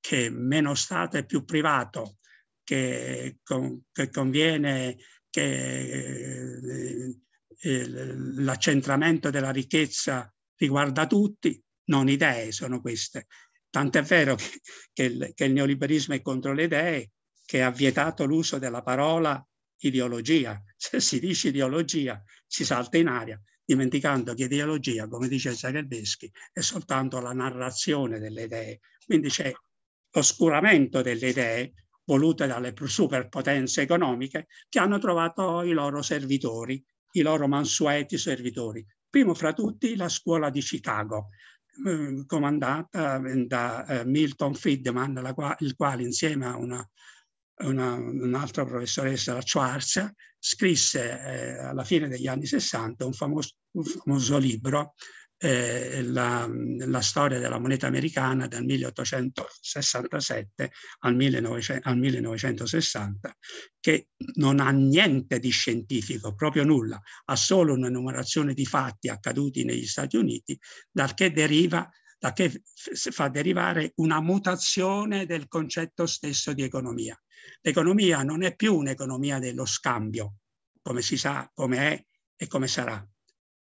che meno Stato è più privato, che, con, che conviene che, eh, eh, l'accentramento della ricchezza riguarda tutti, non idee sono queste. Tant'è vero che, che, il, che il neoliberismo è contro le idee, che ha vietato l'uso della parola ideologia. Se si dice ideologia si salta in aria, dimenticando che ideologia, come dice Zagrebeschi, è soltanto la narrazione delle idee. Quindi c'è l'oscuramento delle idee volute dalle superpotenze economiche che hanno trovato i loro servitori i loro mansueti servitori. Primo fra tutti la scuola di Chicago, mm, comandata mm, da eh, Milton Friedman, il quale insieme a una, una, un'altra professoressa, la Schwarz, scrisse eh, alla fine degli anni 60 un famoso, un famoso libro eh, la, la, storia della moneta americana dal 1867 al, 1900, al 1960, che non ha niente di scientifico, proprio nulla, ha solo un'enumerazione di fatti accaduti negli Stati Uniti, dal che deriva da che fa derivare una mutazione del concetto stesso di economia. L'economia non è più un'economia dello scambio, come si sa, come è e come sarà,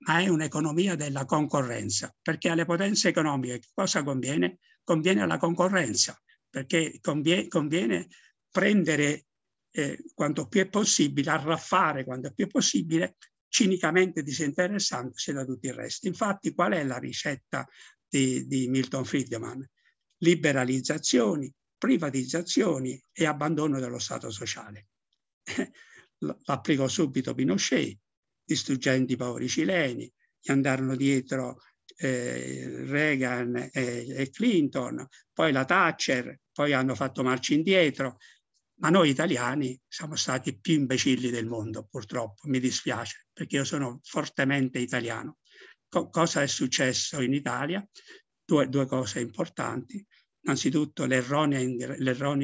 ma è un'economia della concorrenza, perché alle potenze economiche cosa conviene? Conviene alla concorrenza, perché conviene, conviene prendere eh, quanto più è possibile, arraffare quanto più è possibile, cinicamente disinteressandosi da tutto il resto. Infatti qual è la ricetta di, di Milton Friedman? Liberalizzazioni, privatizzazioni e abbandono dello Stato sociale. L'applico subito Pinochet, distruggendo i poveri cileni, gli andarono dietro eh, Reagan e, e Clinton, poi la Thatcher, poi hanno fatto marcia indietro, ma noi italiani siamo stati più imbecilli del mondo, purtroppo, mi dispiace, perché io sono fortemente italiano. Co cosa è successo in Italia? Due, due cose importanti. Innanzitutto l'erroneo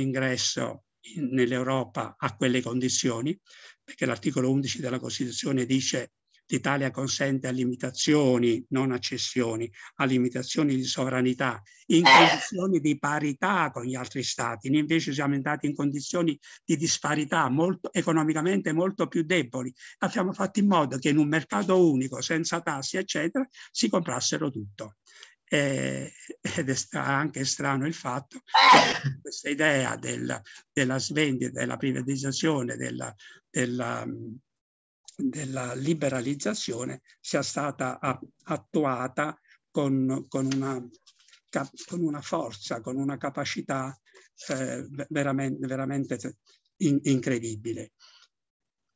ingresso nell'Europa a quelle condizioni, perché l'articolo 11 della Costituzione dice l'Italia consente a limitazioni, non a cessioni, a limitazioni di sovranità in condizioni di parità con gli altri stati. Noi invece siamo andati in condizioni di disparità molto, economicamente molto più deboli. Abbiamo fatto in modo che in un mercato unico, senza tassi, eccetera, si comprassero tutto eh, ed è anche strano il fatto che eh! questa idea del, della svendita, della privatizzazione, della, della, della liberalizzazione sia stata a, attuata con, con, una, con, una, forza, con una capacità eh, veramente, veramente in, incredibile.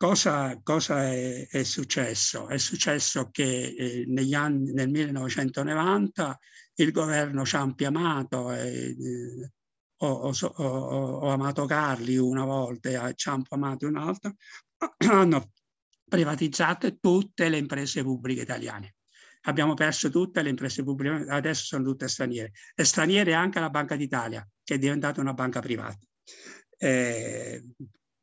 Cosa, cosa è, è, successo? È successo che eh, negli anni, nel 1990 il governo ci ha eh, ho, ho, ho, ho, amato Carli una volta, e ha ampiamato un'altra, hanno privatizzato tutte le imprese pubbliche italiane. Abbiamo perso tutte le imprese pubbliche, adesso sono tutte straniere. E straniere anche la Banca d'Italia, che è diventata una banca privata. Eh,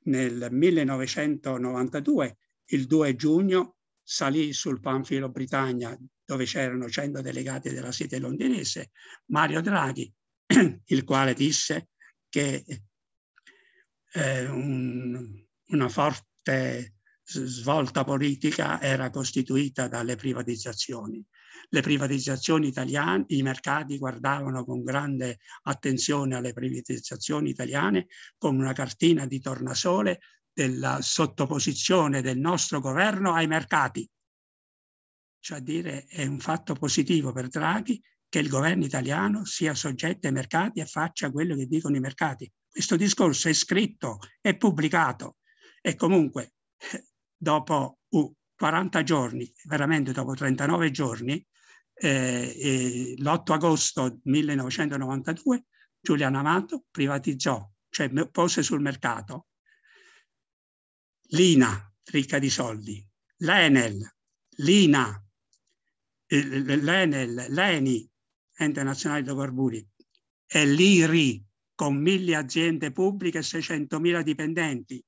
nel 1992, il 2 giugno, salì sul Panfilo Britannia, dove c'erano 100 delegati della sede londinese, Mario Draghi, il quale disse che eh, un, una forte svolta politica era costituita dalle privatizzazioni le privatizzazioni italiane, i mercati guardavano con grande attenzione alle privatizzazioni italiane come una cartina di tornasole della sottoposizione del nostro governo ai mercati. Cioè dire è un fatto positivo per Draghi che il governo italiano sia soggetto ai mercati e faccia quello che dicono i mercati. Questo discorso è scritto, è pubblicato e comunque dopo uh, 40 giorni, veramente dopo 39 giorni, eh, l'8 agosto 1992 Giuliano Amato privatizzò, cioè pose sul mercato l'INA, ricca di soldi, l'ENEL, l'INA, eh, eh, l'ENEL, l'ENI, Ente Nazionale dei Carburi, e l'IRI, con mille aziende pubbliche e 600.000 dipendenti,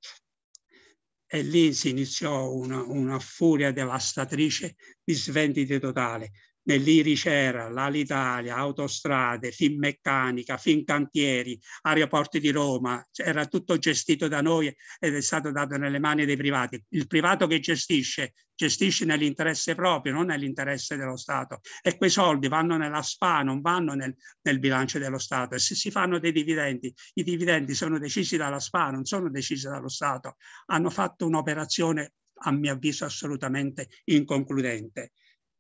e lì si iniziò una, una furia devastatrice di svendite totale nell'Iricera, l'Alitalia, Autostrade, Finmeccanica, Fincantieri, Aeroporti di Roma, cioè era tutto gestito da noi ed è stato dato nelle mani dei privati. Il privato che gestisce, gestisce nell'interesse proprio, non nell'interesse dello Stato. E quei soldi vanno nella SPA, non vanno nel, nel bilancio dello Stato. E se si fanno dei dividendi, i dividendi sono decisi dalla SPA, non sono decisi dallo Stato. Hanno fatto un'operazione a mio avviso assolutamente inconcludente.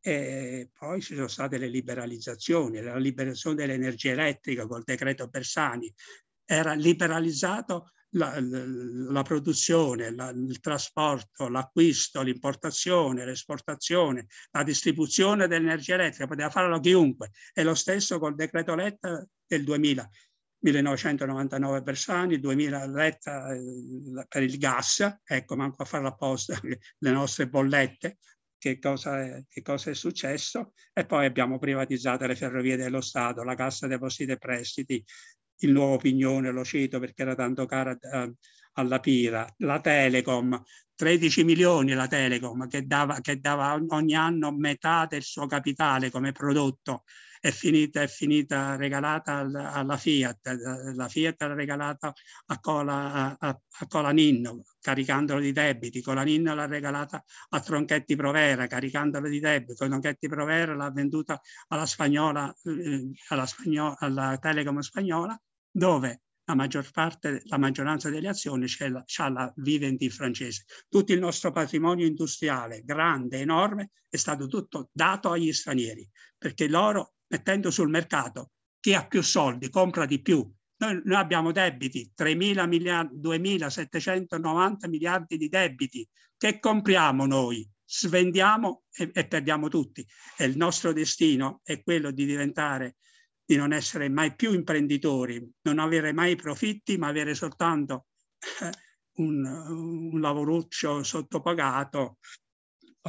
E poi ci sono state le liberalizzazioni, la liberazione dell'energia elettrica col decreto Bersani, era liberalizzato la, la, la produzione, la, il trasporto, l'acquisto, l'importazione, l'esportazione, la distribuzione dell'energia elettrica, poteva farlo chiunque. E lo stesso col decreto Letta del 2000, 1999 Bersani, 2000 Letta eh, per il gas, ecco, manco a fare apposta le nostre bollette, che cosa, è, che cosa è successo e poi abbiamo privatizzato le ferrovie dello Stato, la Cassa Depositi e Prestiti, il nuovo Pignone, lo cito perché era tanto cara eh, alla Pira, la Telecom, 13 milioni la Telecom che dava, che dava ogni anno metà del suo capitale come prodotto è finita, è finita regalata alla Fiat, eh, la Fiat l'ha regalata a Cola, a, a Colaninno, caricandolo di debiti, Colaninno l'ha regalata a Tronchetti Provera, caricandolo di debiti, Tronchetti Provera l'ha venduta alla spagnola, eh, alla, spagnola, alla Telecom spagnola, dove la maggior parte, la maggioranza delle azioni c'è la, c'ha la Vivendi francese. Tutto il nostro patrimonio industriale, grande, enorme, è stato tutto dato agli stranieri, perché loro mettendo sul mercato chi ha più soldi compra di più. Noi, noi abbiamo debiti, 3.000 miliardi, 2.790 miliardi di debiti. Che compriamo noi? Svendiamo e, e perdiamo tutti. E il nostro destino è quello di diventare, di non essere mai più imprenditori, non avere mai profitti, ma avere soltanto eh, un, un lavoruccio sottopagato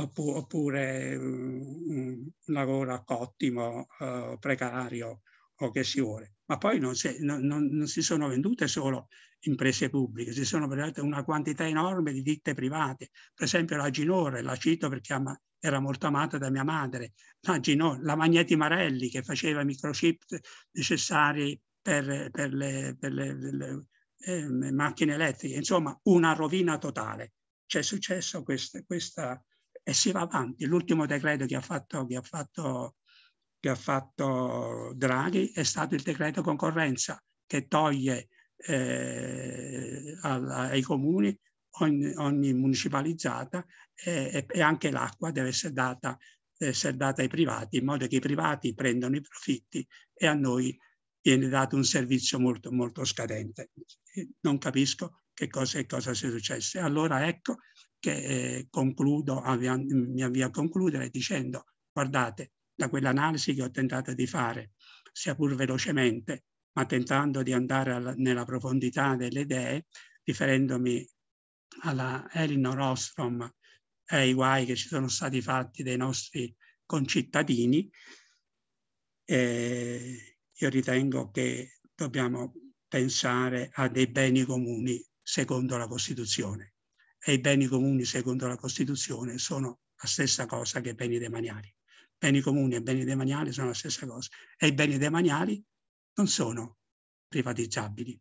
oppure mm, mm, un lavoro a cottimo, eh, precario o che si vuole. Ma poi non, si, non, non, si sono vendute solo imprese pubbliche, si sono vendute una quantità enorme di ditte private. Per esempio la Ginore, la cito perché ama, era molto amata da mia madre, la, Ginore, la Magneti Marelli che faceva i microchip necessari per, per le, per le, per le eh, macchine elettriche. Insomma, una rovina totale. C'è successo questa, questa e si va avanti. L'ultimo decreto che ha fatto, che ha fatto, che ha fatto Draghi è stato il decreto concorrenza che toglie eh, alla, ai comuni ogni, ogni municipalizzata e, e, anche l'acqua deve essere data, essere data ai privati in modo che i privati prendano i profitti e a noi viene dato un servizio molto, molto scadente. Non capisco che cosa, che cosa sia successo. Allora ecco che eh, concludo, avvia, mi avvio a concludere dicendo, guardate, da quell'analisi che ho tentato di fare, sia pur velocemente, ma tentando di andare alla, nella profondità delle idee, riferendomi alla Elinor Ostrom e ai guai che ci sono stati fatti dai nostri concittadini, eh, io ritengo che dobbiamo pensare a dei beni comuni secondo la Costituzione e i beni comuni secondo la Costituzione sono la stessa cosa che i beni demaniali. Beni comuni e beni demaniali sono la stessa cosa e i beni demaniali non sono privatizzabili.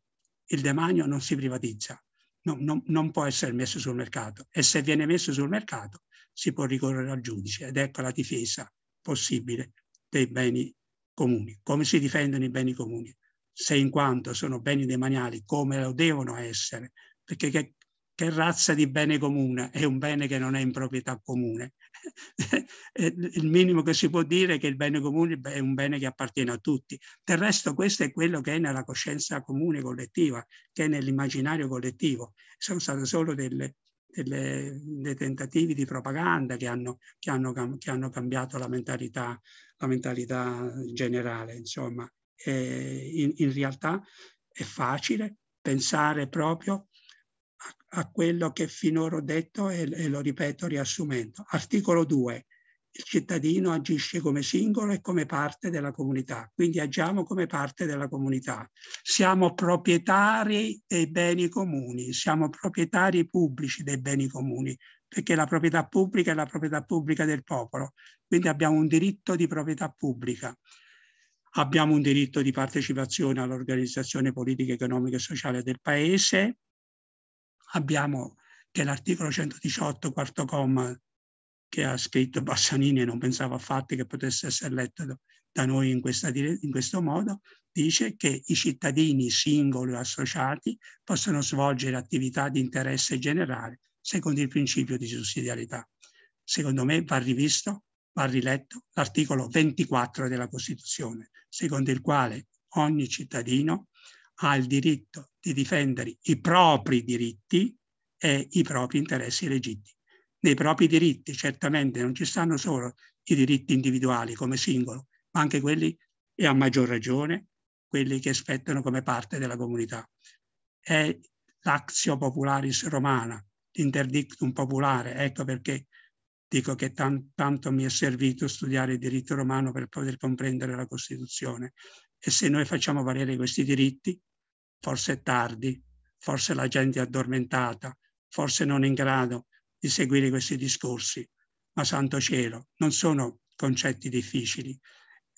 Il demanio non si privatizza, non, non, non può essere messo sul mercato e se viene messo sul mercato si può ricorrere al giudice ed ecco la difesa possibile dei beni comuni. Come si difendono i beni comuni? Se in quanto sono beni demaniali, come lo devono essere? Perché che, che razza di bene comune è un bene che non è in proprietà comune. il minimo che si può dire è che il bene comune è un bene che appartiene a tutti. Del resto questo è quello che è nella coscienza comune collettiva, che è nell'immaginario collettivo. Sono state solo delle, delle, dei tentativi di propaganda che hanno, che hanno, che hanno cambiato la mentalità, la mentalità generale. Insomma, in, in realtà è facile pensare proprio a, quello che finora ho detto e, e lo ripeto riassumendo. Articolo 2. Il cittadino agisce come singolo e come parte della comunità, quindi agiamo come parte della comunità. Siamo proprietari dei beni comuni, siamo proprietari pubblici dei beni comuni, perché la proprietà pubblica è la proprietà pubblica del popolo, quindi abbiamo un diritto di proprietà pubblica. Abbiamo un diritto di partecipazione all'organizzazione politica, economica e sociale del Paese, abbiamo che l'articolo 118, quarto comma, che ha scritto Bassanini e non pensava affatto che potesse essere letto da noi in, questa, in questo modo, dice che i cittadini singoli o associati possono svolgere attività di interesse generale secondo il principio di sussidiarietà. Secondo me va rivisto, va riletto l'articolo 24 della Costituzione, secondo il quale ogni cittadino ha il diritto di difendere i propri diritti e i propri interessi legittimi. Nei propri diritti certamente non ci stanno solo i diritti individuali come singolo, ma anche quelli, e a maggior ragione, quelli che spettano come parte della comunità. È l'axio popularis romana, l'interdictum popolare, ecco perché dico che tan tanto mi è servito studiare il diritto romano per poter comprendere la Costituzione. E se noi facciamo valere questi diritti, forse è tardi, forse la gente è addormentata, forse non è in grado di seguire questi discorsi, ma santo cielo, non sono concetti difficili.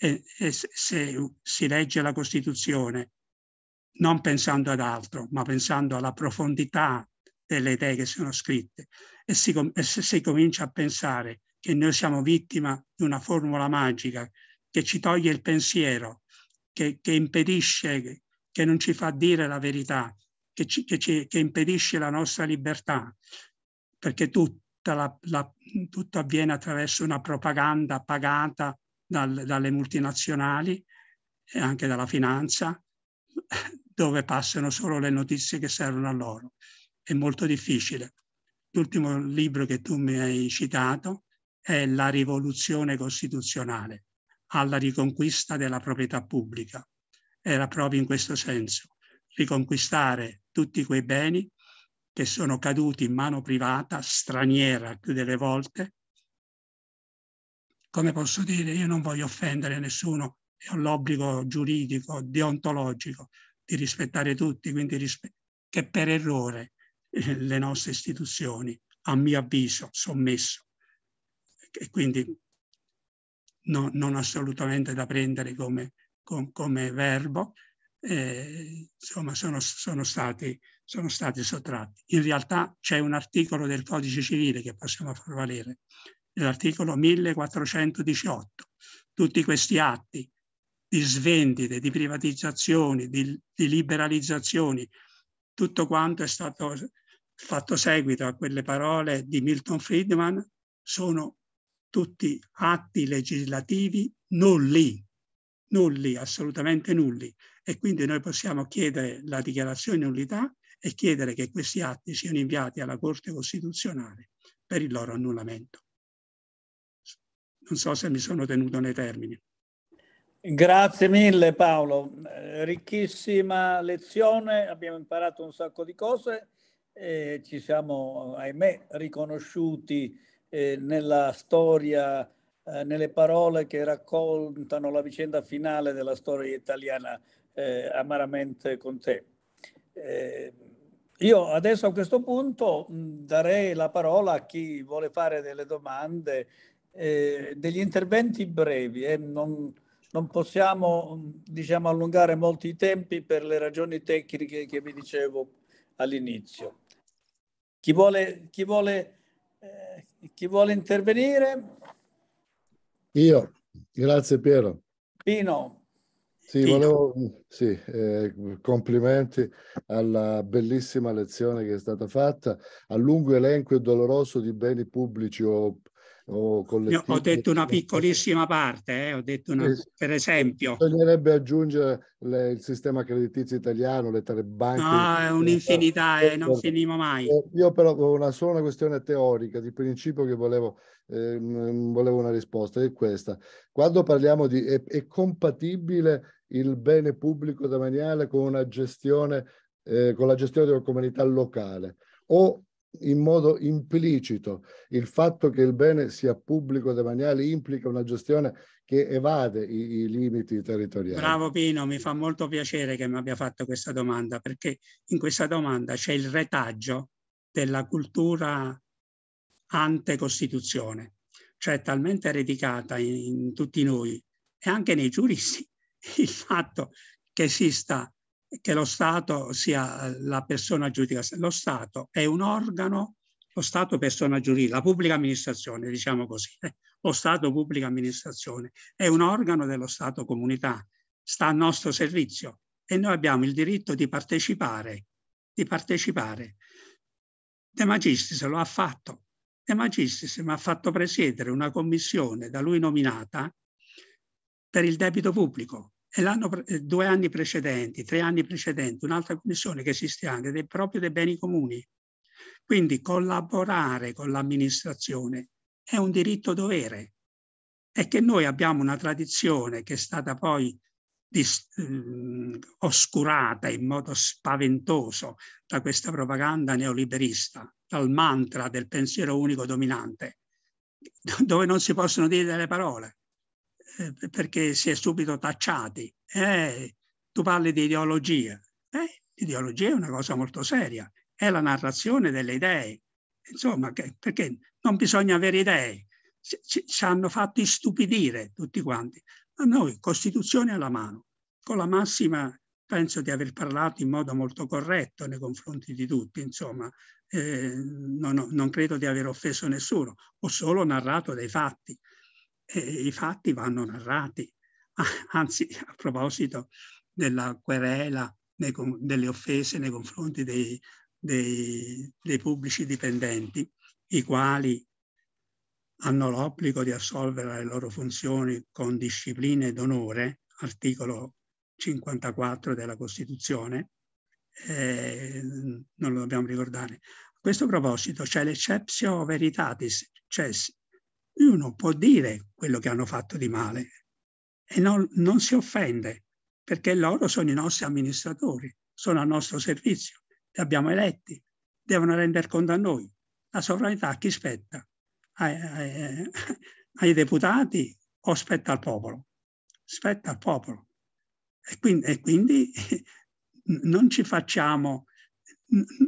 E, e se si legge la Costituzione non pensando ad altro, ma pensando alla profondità delle idee che sono scritte e, si, e se si comincia a pensare che noi siamo vittima di una formula magica che ci toglie il pensiero, che, che impedisce che non ci fa dire la verità, che, ci, che, ci, che impedisce la nostra libertà, perché tutta la, la, tutto avviene attraverso una propaganda pagata dal, dalle multinazionali e anche dalla finanza, dove passano solo le notizie che servono a loro. È molto difficile. L'ultimo libro che tu mi hai citato è La rivoluzione costituzionale alla riconquista della proprietà pubblica era proprio in questo senso, riconquistare tutti quei beni che sono caduti in mano privata, straniera più delle volte. Come posso dire, io non voglio offendere nessuno e ho l'obbligo giuridico, deontologico di rispettare tutti, quindi rispe- che per errore eh, le nostre istituzioni, a mio avviso, sommesso. E quindi no, non assolutamente da prendere come con, come verbo, eh, insomma, sono, sono, stati, sono stati sottratti. In realtà c'è un articolo del codice civile che possiamo far valere, l'articolo 1418. Tutti questi atti di svendite, di privatizzazioni, di, di liberalizzazioni, tutto quanto è stato fatto seguito a quelle parole di Milton Friedman, sono tutti atti legislativi nulli, nulli, assolutamente nulli. E quindi noi possiamo chiedere la dichiarazione di nullità e chiedere che questi atti siano inviati alla Corte Costituzionale per il loro annullamento. Non so se mi sono tenuto nei termini. Grazie mille Paolo, eh, ricchissima lezione, abbiamo imparato un sacco di cose e ci siamo, ahimè, riconosciuti eh, nella storia eh, nelle parole che raccontano la vicenda finale della storia italiana eh, amaramente con te. Eh, io adesso a questo punto darei la parola a chi vuole fare delle domande, eh, degli interventi brevi. Eh. Non, non, possiamo diciamo, allungare molto i tempi per le ragioni tecniche che vi dicevo all'inizio. Chi vuole, chi vuole, chi vuole intervenire? Io, grazie Piero. Pino. Sì, Pino. volevo, sì eh, complimenti alla bellissima lezione che è stata fatta, al lungo elenco e doloroso di beni pubblici o o collettive. ho detto una piccolissima parte, eh, ho detto una, per esempio. Bisognerebbe aggiungere le, il sistema creditizio italiano, le tre banche. No, è un'infinità e eh, eh, non finiamo mai. Eh, io però ho una sola questione teorica, di principio che volevo, eh, volevo una risposta, è questa. Quando parliamo di è, è compatibile il bene pubblico demaniale con una gestione, eh, con la gestione della comunità locale o in modo implicito. Il fatto che il bene sia pubblico demaniale implica una gestione che evade i, i, limiti territoriali. Bravo Pino, mi fa molto piacere che mi abbia fatto questa domanda perché in questa domanda c'è il retaggio della cultura ante-costituzione, cioè talmente radicata in, in tutti noi e anche nei giuristi il fatto che esista che lo Stato sia eh, la persona giuridica. Lo Stato è un organo, lo Stato persona giuridica, la pubblica amministrazione, diciamo così, eh? lo Stato pubblica amministrazione, è un organo dello Stato comunità, sta a nostro servizio e noi abbiamo il diritto di partecipare, di partecipare. De Magistris lo ha fatto, De Magistris mi ha fatto presiedere una commissione da lui nominata per il debito pubblico, e due anni precedenti, tre anni precedenti, un'altra commissione che esiste anche, del proprio dei beni comuni. Quindi collaborare con l'amministrazione è un diritto dovere. È che noi abbiamo una tradizione che è stata poi dis, ehm, oscurata in modo spaventoso da questa propaganda neoliberista, dal mantra del pensiero unico dominante, dove non si possono dire delle parole. Eh, perché si è subito tacciati. Eh, tu parli di ideologia. Eh, l'ideologia è una cosa molto seria, è la narrazione delle idee. Insomma, che, perché non bisogna avere idee. Ci, ci, ci hanno fatto istupidire tutti quanti. Ma noi, Costituzione alla mano, con la massima penso di aver parlato in modo molto corretto nei confronti di tutti, insomma, eh, non, non, credo di aver offeso nessuno, ho solo narrato dei fatti e i fatti vanno narrati. Ah, anzi, a proposito della querela, delle offese nei confronti dei, dei, dei pubblici dipendenti, i quali hanno l'obbligo di assolvere le loro funzioni con disciplina ed onore, articolo 54 della Costituzione, eh, non lo dobbiamo ricordare. A questo proposito c'è l'ecceptio veritatis, cess, cioè uno non può dire quello che hanno fatto di male e non, non si offende perché loro sono i nostri amministratori, sono al nostro servizio, li abbiamo eletti, devono rendere conto a noi. La sovranità a chi spetta? Ai, ai, eh, ai deputati o spetta al popolo? Spetta al popolo. E quindi, e quindi non ci facciamo,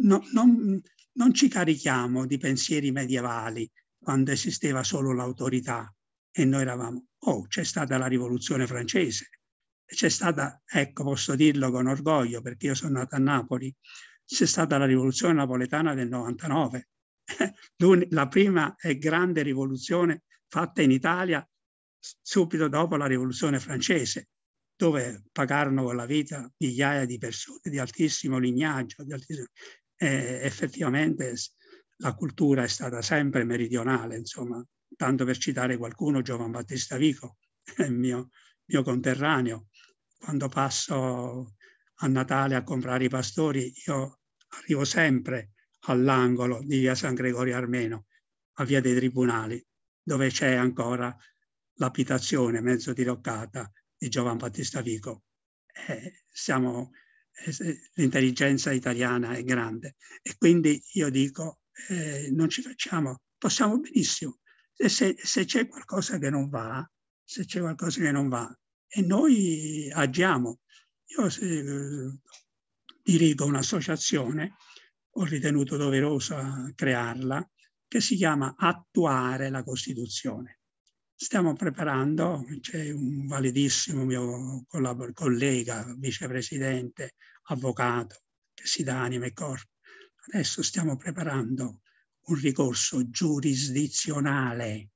no, non, non ci carichiamo di pensieri medievali quando esisteva solo l'autorità e noi eravamo, oh, c'è stata la rivoluzione francese, c'è stata, ecco posso dirlo con orgoglio perché io sono nato a Napoli, c'è stata la rivoluzione napoletana del 99, la prima e eh, grande rivoluzione fatta in Italia subito dopo la rivoluzione francese, dove pagarono con la vita migliaia di persone di altissimo lignaggio. Di altissimo, eh, effettivamente la cultura è stata sempre meridionale, insomma, tanto per citare qualcuno, Giovan Battista Vico, il mio, mio conterraneo, quando passo a Natale a comprare i pastori, io arrivo sempre all'angolo di via San Gregorio Armeno, a via dei Tribunali, dove c'è ancora l'abitazione mezzo diroccata di Giovan Battista Vico. Eh, siamo, eh, l'intelligenza italiana è grande e quindi io dico eh, non ci facciamo, possiamo benissimo. Se, se, se, c'è qualcosa che non va, se c'è qualcosa che non va, e noi agiamo. Io se, eh, dirigo un'associazione, ho ritenuto doveroso crearla, che si chiama Attuare la Costituzione. Stiamo preparando, c'è un validissimo mio collega, vicepresidente, avvocato, che si dà anima e corpo, Adesso stiamo preparando un ricorso giurisdizionale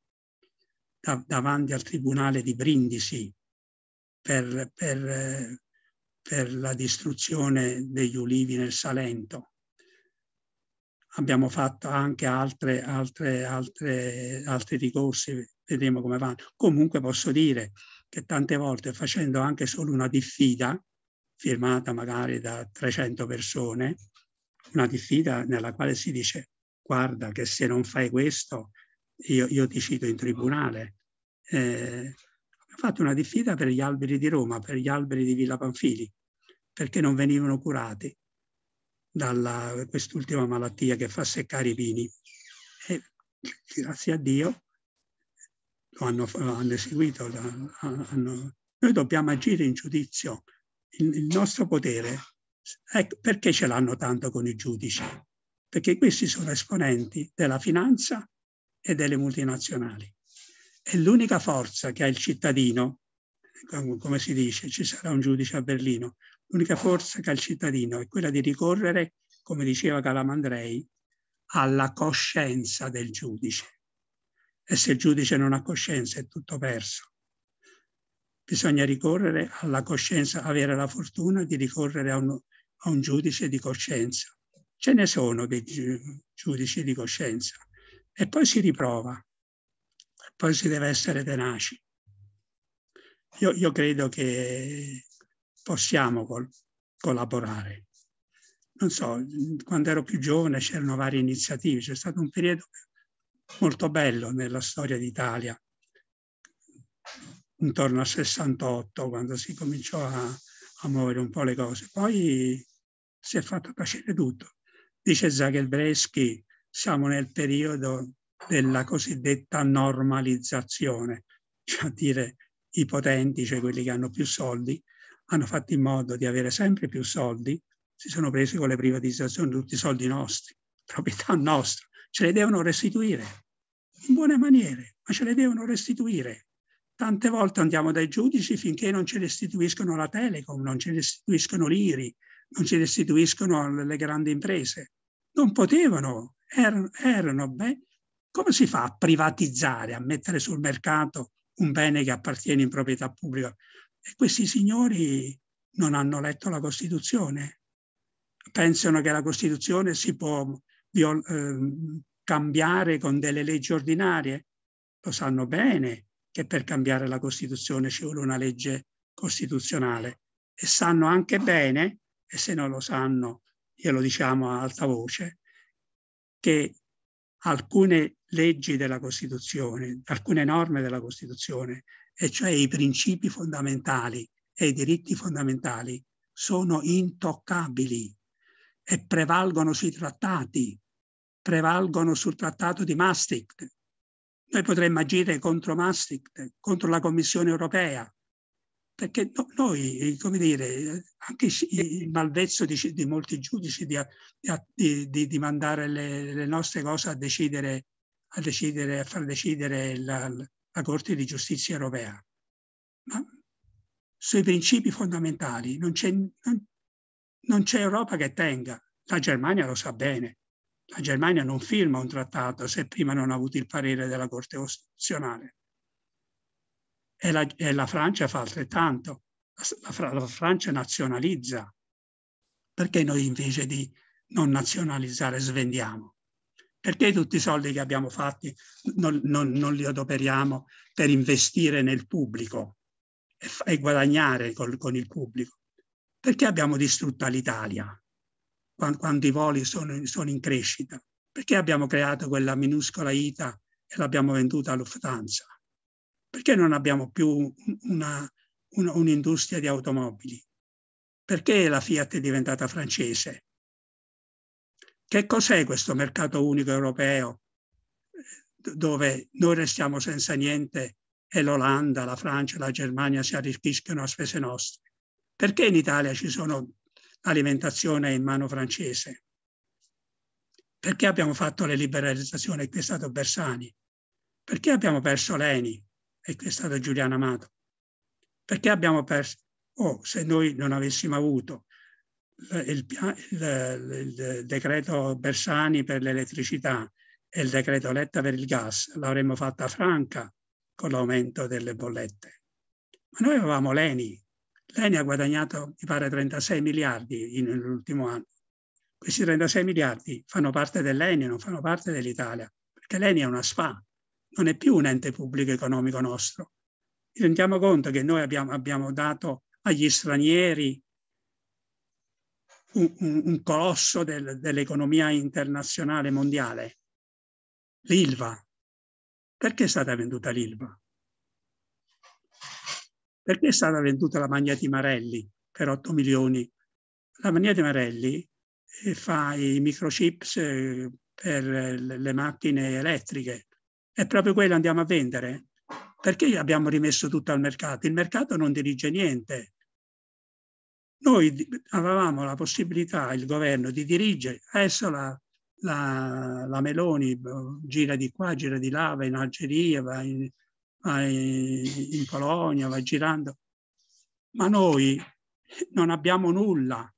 da, davanti al Tribunale di Brindisi per, per, per la distruzione degli ulivi nel Salento abbiamo fatto anche altre, altre, altre, altri ricorsi, vedremo come vanno. Comunque posso dire che tante volte facendo anche solo una diffida, firmata magari da 300 persone, una diffida nella quale si dice guarda che se non fai questo io, io ti cito in tribunale. Eh, ho fatto una diffida per gli alberi di Roma, per gli alberi di Villa Panfili, perché non venivano curati da quest'ultima malattia che fa seccare i pini. E grazie a Dio lo hanno, lo hanno eseguito. Lo hanno, noi dobbiamo agire in giudizio. Il, il nostro potere Ecco, perché ce l'hanno tanto con i giudici? Perché questi sono esponenti della finanza e delle multinazionali. E l'unica forza che ha il cittadino, come si dice, ci sarà un giudice a Berlino, l'unica forza che ha il cittadino è quella di ricorrere, come diceva Calamandrei, alla coscienza del giudice. E se il giudice non ha coscienza è tutto perso. Bisogna ricorrere alla coscienza, avere la fortuna di ricorrere a, un, a un giudice di coscienza. Ce ne sono dei giudici di coscienza. E poi si riprova, poi si deve essere tenaci. Io, io credo che possiamo col, collaborare. Non so, quando ero più giovane c'erano varie iniziative, c'è stato un periodo molto bello nella storia d'Italia, intorno al 68, quando si cominciò a, a muovere un po' le cose. Poi si è fatto tacere tutto. Dice Zagrebreschi, siamo nel periodo della cosiddetta normalizzazione, cioè a dire i potenti, cioè quelli che hanno più soldi, hanno fatto in modo di avere sempre più soldi, si sono presi con le privatizzazioni tutti i soldi nostri, proprietà nostra, ce le devono restituire in buone maniere, ma ce le devono restituire. Tante volte andiamo dai giudici finché non ci restituiscono la Telecom, non ci restituiscono l'IRI, non ci restituiscono le grandi imprese. Non potevano, er-, erano, erano beh, come si fa a privatizzare, a mettere sul mercato un bene che appartiene in proprietà pubblica? E questi signori non hanno letto la Costituzione, pensano che la Costituzione si può viol- eh, cambiare con delle leggi ordinarie, lo sanno bene che per cambiare la Costituzione ci vuole una legge costituzionale e sanno anche bene, e se non lo sanno glielo diciamo a alta voce, che alcune leggi della Costituzione, alcune norme della Costituzione, e cioè i principi fondamentali e i diritti fondamentali, sono intoccabili e prevalgono sui trattati, prevalgono sul trattato di Maastricht, noi potremmo agire contro Maastricht, contro la Commissione europea, perché noi, come dire, anche il malvezzo di, di molti giudici di, di, di mandare le, le, nostre cose a decidere, a, decidere, a far decidere la, la, Corte di Giustizia europea. Ma sui principi fondamentali non c'è, non, non c'è Europa che tenga. La Germania lo sa bene, la Germania non firma un trattato se prima non ha avuto il parere della Corte Costituzionale. E la, e la Francia fa altrettanto. La, la, Francia nazionalizza. Perché noi invece di non nazionalizzare svendiamo? Perché tutti i soldi che abbiamo fatti non, non, non li adoperiamo per investire nel pubblico e, e guadagnare col, con il pubblico? Perché abbiamo distrutto l'Italia? quando, quando i voli sono, sono, in crescita. Perché abbiamo creato quella minuscola ITA e l'abbiamo venduta a Lufthansa? Perché non abbiamo più una, una, un'industria di automobili? Perché la Fiat è diventata francese? Che cos'è questo mercato unico europeo dove noi restiamo senza niente e l'Olanda, la Francia, la Germania si arricchiscono a spese nostre? Perché in Italia ci sono alimentazione in mano francese. Perché abbiamo fatto le liberalizzazioni e qui è stato Bersani? Perché abbiamo perso Leni e qui è stato Giuliano Amato? Perché abbiamo perso, o oh, se noi non avessimo avuto il, il, il decreto Bersani per l'elettricità e il decreto Letta per il gas, l'avremmo fatta franca con l'aumento delle bollette. Ma noi avevamo Leni L'ENI ha guadagnato, mi pare, 36 miliardi nell'ultimo anno. Questi 36 miliardi fanno parte dell'ENI, non fanno parte dell'Italia, perché l'ENI è una SPA, non è più un ente pubblico economico nostro. Ci rendiamo conto che noi abbiamo, abbiamo dato agli stranieri un, un, un colosso del, dell'economia internazionale mondiale, l'ILVA. Perché è stata venduta l'ILVA? perché è stata venduta la Magna di Marelli per 8 milioni? La Magna di Marelli eh, fa i microchips eh, per le macchine elettriche. È proprio quella andiamo a vendere? Perché abbiamo rimesso tutto al mercato? Il mercato non dirige niente. Noi avevamo la possibilità, il governo, di dirigere. Adesso la, la, la Meloni boh, gira di qua, gira di là, va in Algeria, va in, in Polonia, va girando. Ma noi non abbiamo nulla.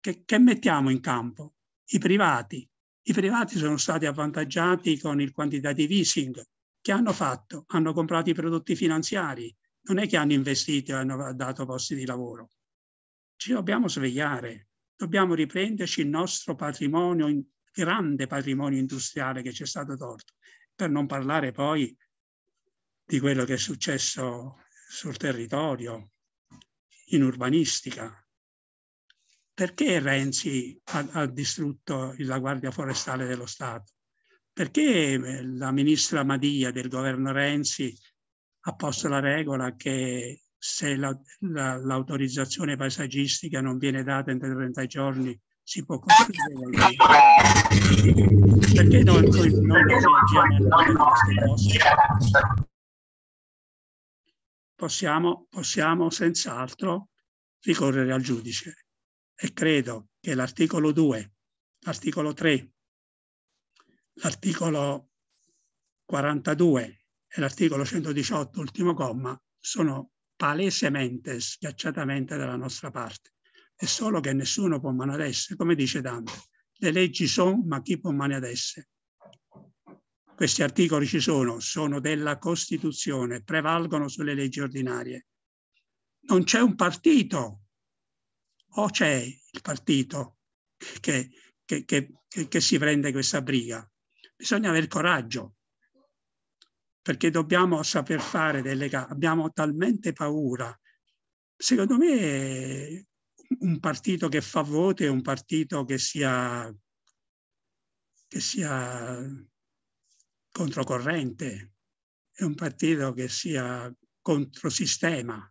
Che, che mettiamo in campo? I privati. I privati sono stati avvantaggiati con il quantitative easing. Che hanno fatto? Hanno comprato i prodotti finanziari. Non è che hanno investito e hanno dato posti di lavoro. Ci dobbiamo svegliare. Dobbiamo riprenderci il nostro patrimonio, il grande patrimonio industriale che ci è stato tolto. Per non parlare poi di quello che è successo sul territorio, in urbanistica. Perché Renzi ha, ha distrutto la Guardia Forestale dello Stato? Perché eh, la ministra Madia del governo Renzi ha posto la regola che se la, la, l'autorizzazione paesaggistica non viene data entro 30 giorni si può costruire perché non, non, non, non, possiamo, possiamo senz'altro ricorrere al giudice. E credo che l'articolo 2, l'articolo 3, l'articolo 42 e l'articolo 118, ultimo comma, sono palesemente, schiacciatamente dalla nostra parte. È solo che nessuno può mano ad esse, come dice Dante. Le leggi sono, ma chi può mano ad esse? Questi articoli ci sono, sono della Costituzione, prevalgono sulle leggi ordinarie. Non c'è un partito, o c'è il partito che, che, che, che si prende questa briga. Bisogna avere coraggio, perché dobbiamo saper fare delle cose. Abbiamo talmente paura. Secondo me un partito che fa voti è un partito che sia, che sia controcorrente, è un partito che sia controsistema.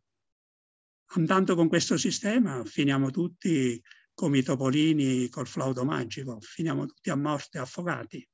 Andando con questo sistema finiamo tutti come i topolini col flauto magico, finiamo tutti a morte affogati.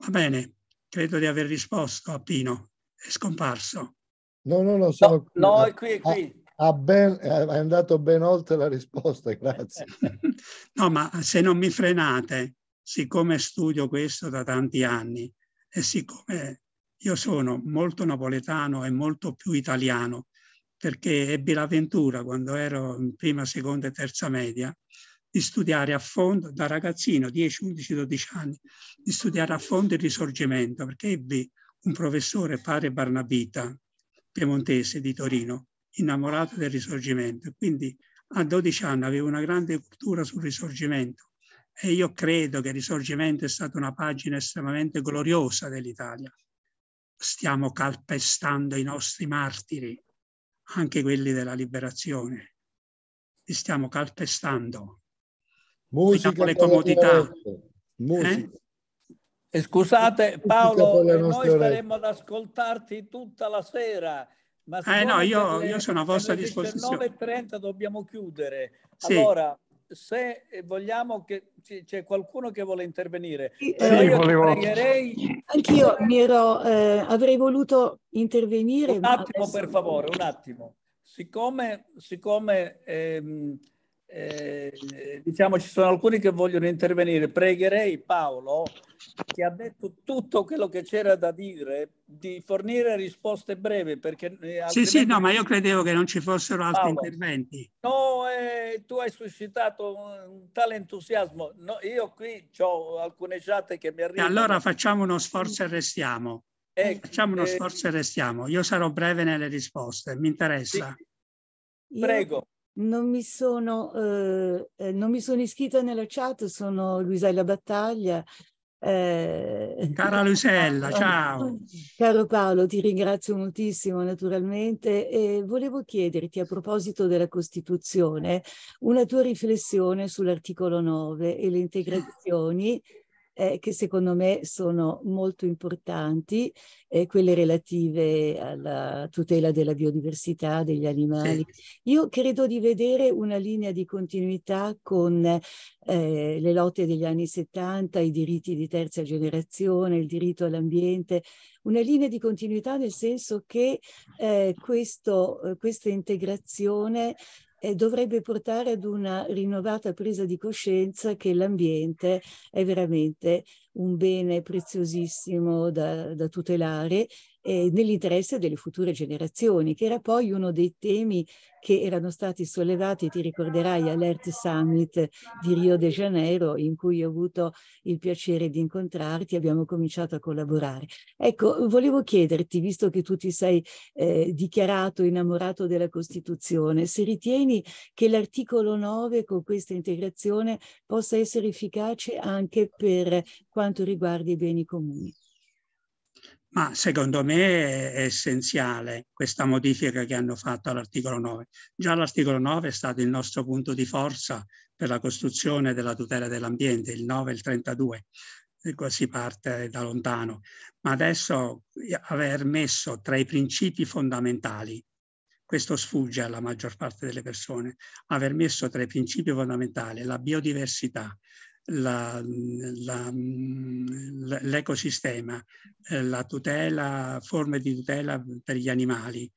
Va bene, credo di aver risposto a Pino, è scomparso. No, no, no, sono qui. No, è qui, è ah, qui. Ha, ah, ah, ben, eh, è andato ben oltre la risposta, grazie. no, ma se non mi frenate, siccome studio questo da tanti anni e siccome io sono molto napoletano e molto più italiano, perché ebbi l'avventura quando ero in prima, seconda e terza media di studiare a fondo, da ragazzino, 10, 11, 12 anni, di studiare a fondo il risorgimento, perché ebbi un professore, pare Barnabita, piemontese di Torino, innamorato del risorgimento. Quindi a 12 anni avevo una grande cultura sul risorgimento e io credo che il Risorgimento è stata una pagina estremamente gloriosa dell'Italia. Stiamo calpestando i nostri martiri, anche quelli della liberazione. Li stiamo calpestando. Musica le comodità. Musica. Eh? E scusate Paolo, noi staremmo ad ascoltarti tutta la sera. Ma eh no, io, io sono a vostra disposizione. Alle 19.30 dobbiamo chiudere. Sì. Allora, se eh, vogliamo che c'è qualcuno che vuole intervenire, sì, io volevo... pregherei... Anch'io ero, eh, avrei voluto intervenire. Un attimo adesso... per favore, un attimo. Siccome, siccome ehm, eh, diciamo ci sono alcuni che vogliono intervenire. Pregherei Paolo, che ha detto tutto quello che c'era da dire, di fornire risposte brevi. Perché, eh, sì, sì, no, ma io credevo che non ci fossero altri Paolo, interventi. No, eh, tu hai suscitato un tale entusiasmo. No, io qui ho alcune chat che mi arrivano. E allora facciamo uno sforzo e restiamo. Eh, facciamo uno eh, sforzo e restiamo. Io sarò breve nelle risposte, mi interessa. Sì. Prego. Non mi, sono, eh, eh, non mi sono iscritta nella chat, sono Luisella Battaglia, eh, Cara Lucella, ciao. Caro Paolo, ti ringrazio moltissimo naturalmente e volevo chiederti a proposito della Costituzione una tua riflessione sull'articolo 9 e le integrazioni eh, che secondo me sono molto importanti, eh, quelle relative alla tutela della biodiversità, degli animali. Io credo di vedere una linea di continuità con eh, le lotte degli anni 70, i diritti di terza generazione, il diritto all'ambiente, una linea di continuità nel senso che eh, questo, eh, questa integrazione eh, dovrebbe portare ad una rinnovata presa di coscienza che l'ambiente è veramente un bene preziosissimo da, da tutelare eh, nell'interesse delle future generazioni, che era poi uno dei temi che erano stati sollevati, ti ricorderai, all'Earth Summit di Rio de Janeiro, in cui ho avuto il piacere di incontrarti, abbiamo cominciato a collaborare. Ecco, volevo chiederti, visto che tu ti sei eh, dichiarato innamorato della Costituzione, se ritieni che l'articolo 9 con questa integrazione possa essere efficace anche per quanto riguarda i beni comuni ma secondo me è essenziale questa modifica che hanno fatto all'articolo 9. Già l'articolo 9 è stato il nostro punto di forza per la costruzione della tutela dell'ambiente, il 9 e il 32, si parte da lontano, ma adesso aver messo tra i principi fondamentali, questo sfugge alla maggior parte delle persone, aver messo tra i principi fondamentali la biodiversità, la, la, l'ecosistema, eh, la tutela, forme di tutela per gli animali.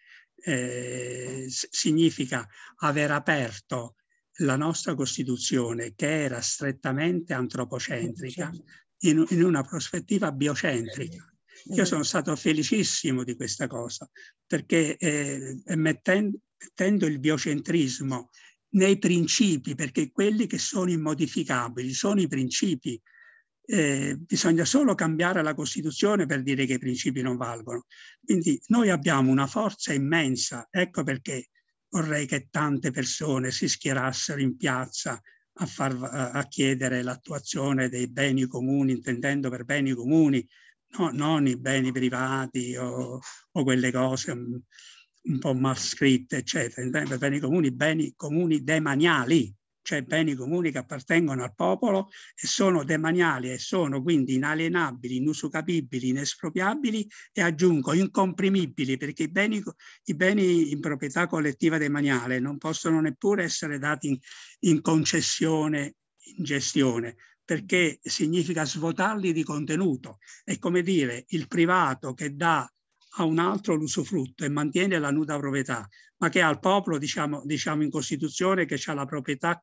Eh, significa aver aperto la nostra Costituzione, che era strettamente antropocentrica, in, in una prospettiva biocentrica. Io sono stato felicissimo di questa cosa, perché eh, mettendo, mettendo il biocentrismo nei principi, perché quelli che sono immodificabili sono i principi. Eh, bisogna solo cambiare la Costituzione per dire che i principi non valgono. Quindi noi abbiamo una forza immensa, ecco perché vorrei che tante persone si schierassero in piazza a, far, a chiedere l'attuazione dei beni comuni, intendendo per beni comuni, no, non i beni privati o, o quelle cose mm, un po' mal scritte, eccetera, beni comuni, beni comuni demaniali, cioè beni comuni che appartengono al popolo e sono demaniali e sono quindi inalienabili, inusucapibili, inespropriabili e aggiungo incomprimibili perché i beni, i beni in proprietà collettiva demaniale non possono neppure essere dati in, in concessione, in gestione, perché significa svuotarli di contenuto. È come dire il privato che dà a un altro l'usufrutto e mantiene la nuda proprietà, ma che al popolo, diciamo, diciamo in Costituzione, che ha la proprietà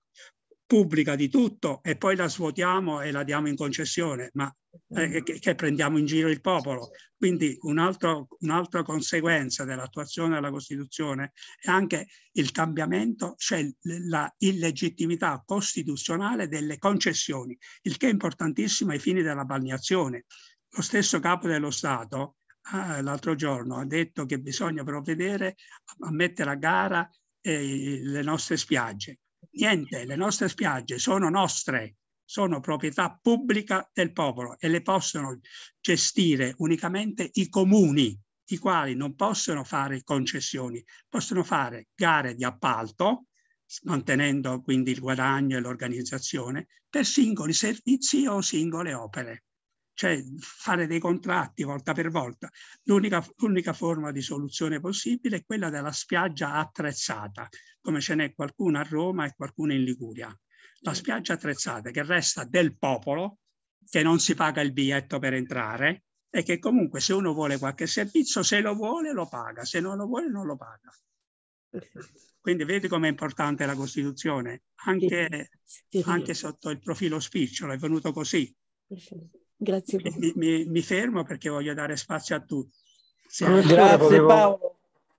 pubblica di tutto e poi la svuotiamo e la diamo in concessione, ma eh, mm. che, che, prendiamo in giro il popolo. Quindi un'altra conseguenza dell'attuazione della Costituzione è anche il cambiamento, cioè la illegittimità costituzionale delle concessioni, il che è importantissimo ai fini della balneazione. Lo stesso capo dello Stato Ah, l'altro giorno ha detto che bisogna provvedere a mettere a gara eh, le nostre spiagge. Niente, le nostre spiagge sono nostre, sono proprietà pubblica del popolo e le possono gestire unicamente i comuni, i quali non possono fare concessioni, possono fare gare di appalto, mantenendo quindi il guadagno e l'organizzazione, per singoli servizi o singole opere cioè fare dei contratti volta per volta. L'unica, l'unica forma di soluzione possibile è quella della spiaggia attrezzata, come ce n'è qualcuna a Roma e qualcuna in Liguria. La spiaggia attrezzata che resta del popolo, che non si paga il biglietto per entrare e che comunque se uno vuole qualche servizio, se lo vuole lo paga, se non lo vuole non lo paga. Quindi vedi com'è importante la Costituzione, anche, anche sotto il profilo spicciolo, è venuto così. Perfetto. Grazie. Mi, mi, mi, fermo perché voglio dare spazio a tutti. Sì. Grazie Paolo.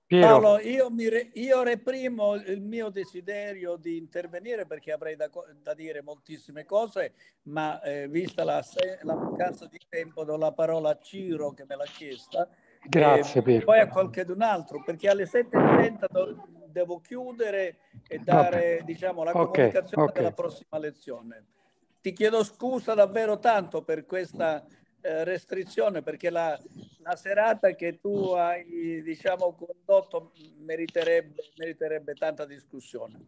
Paolo io, re, io, reprimo il mio desiderio di intervenire perché avrei da, da dire moltissime cose, ma eh, vista la, la, mancanza di tempo do la parola a Ciro che me l'ha chiesta. Grazie ehm, Piero. Poi a qualcun altro, perché alle 7.30 devo chiudere e dare diciamo, la okay, comunicazione okay. della prossima lezione ti chiedo scusa davvero tanto per questa eh, restrizione, perché la, la, serata che tu hai diciamo, condotto meriterebbe, meriterebbe tanta discussione.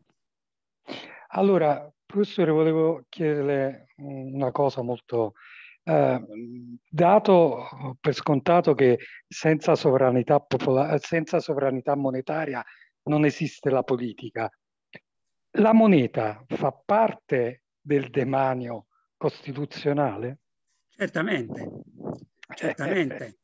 Allora, professore, volevo chiederle una cosa molto... Eh, dato per scontato che senza sovranità, popola- senza sovranità monetaria non esiste la politica, la moneta fa parte del demanio costituzionale? Certamente, eh, certamente. Eh,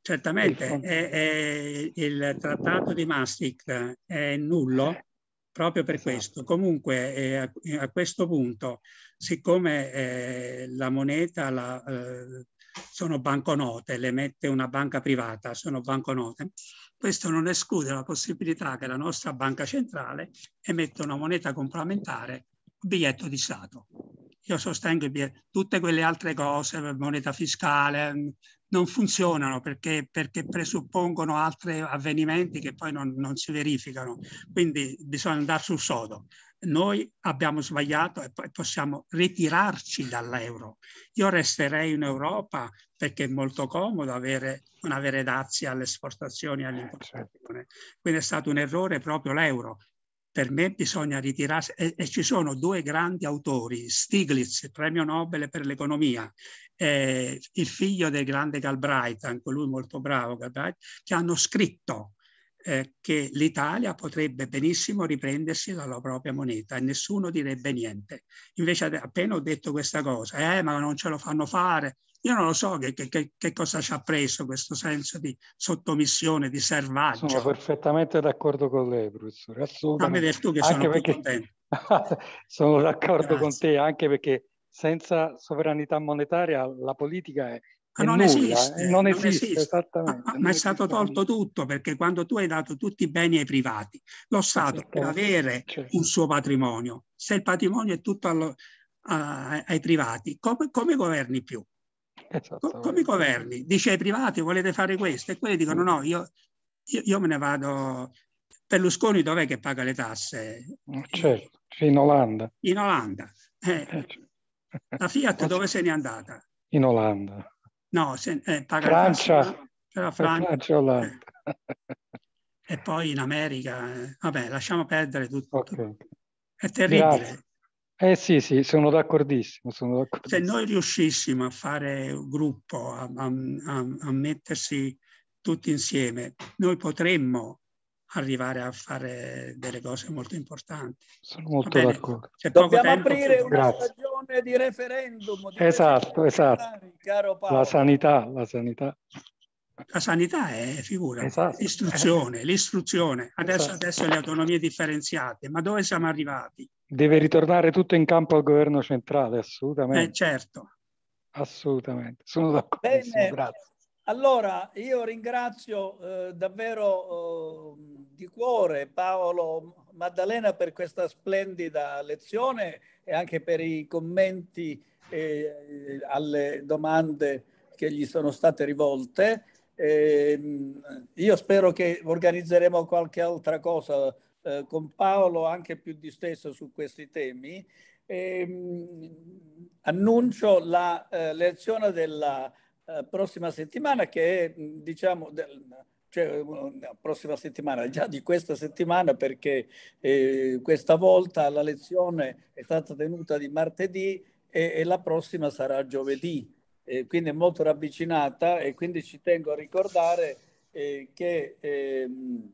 certamente, è, è, il trattato di Maastricht eh, è nullo proprio per esatto. questo. Comunque a, a, questo punto, siccome eh, la moneta la, eh, sono banconote, le mette una banca privata, sono banconote, questo non esclude la possibilità che la nostra banca centrale emetta una moneta complementare biglietto di Stato. Io sostengo tutte quelle altre cose, moneta fiscale, mm, non funzionano perché, perché presuppongono altri avvenimenti che poi non, non, si verificano. Quindi bisogna andare sul sodo. Noi abbiamo sbagliato e poi possiamo ritirarci dall'euro. Io resterei in Europa perché è molto comodo avere, non avere dazi alle esportazioni e all'importazione. Eh, certo. Quindi è stato un errore proprio l'euro per me bisogna ritirarsi e, e, ci sono due grandi autori, Stiglitz, premio Nobel per l'economia, eh, il figlio del grande Galbraith, anche lui molto bravo Galbraith, che hanno scritto eh, che l'Italia potrebbe benissimo riprendersi dalla propria moneta e nessuno direbbe niente. Invece appena ho detto questa cosa, eh ma non ce lo fanno fare, io non lo so che, che, che cosa ci ha preso questo senso di sottomissione, di servaggio. Sono perfettamente d'accordo con lei, professore. Assolutamente. A tu che anche sono perché... sono d'accordo Grazie. con te, anche perché senza sovranità monetaria la politica è, ma ah, non, nulla, esiste, eh, non, esiste, non esiste, esattamente. Ma, ah, ah, ma è stato tolto tutto perché quando tu hai dato tutti i beni ai privati, lo Stato certo. per avere certo. un suo patrimonio, se il patrimonio è tutto allo, a, ai privati, come, come governi più? Esatto, come i governi, dice ai privati volete fare questo e quelli dicono no, io, io, io me ne vado. Berlusconi dov'è che paga le tasse? Mm, certo, in Olanda. In Olanda. Eh, eh certo. la Fiat eh, dove se n'è andata? In Olanda. No, se, eh, paga Francia, tasse, no? Eh, Francia. Francia Olanda. e poi in America. Vabbè, lasciamo perdere tutto. Okay. È terribile. Grazie. Eh sì, sì, sono d'accordissimo. Sono d'accordissimo. Se noi riuscissimo a fare gruppo, a, a, a mettersi tutti insieme, noi potremmo arrivare a fare delle cose molto importanti. Sono molto d'accordo. Dobbiamo aprire una Grazie. stagione di referendum. Di esatto, esatto. Caro Paolo. La sanità, la sanità la sanità è figura, esatto. l'istruzione, eh. l'istruzione. Adesso, esatto. adesso le autonomie differenziate, ma dove siamo arrivati? Deve ritornare tutto in campo al governo centrale, assolutamente. Eh, certo. Assolutamente, sono d'accordo. Grazie. Allora, io ringrazio eh, davvero eh, di cuore Paolo Maddalena per questa splendida lezione e anche per i commenti eh, alle domande che gli sono state rivolte. E ehm, io spero che organizzeremo qualche altra cosa eh, con Paolo anche più di distesa su questi temi. E, ehm, annuncio la eh, lezione della eh, prossima settimana che è diciamo del, cioè, prossima settimana, già di questa settimana perché eh, questa volta la lezione è stata tenuta di martedì e, e la prossima sarà giovedì eh, quindi è molto ravvicinata e quindi ci tengo a ricordare eh, che ehm,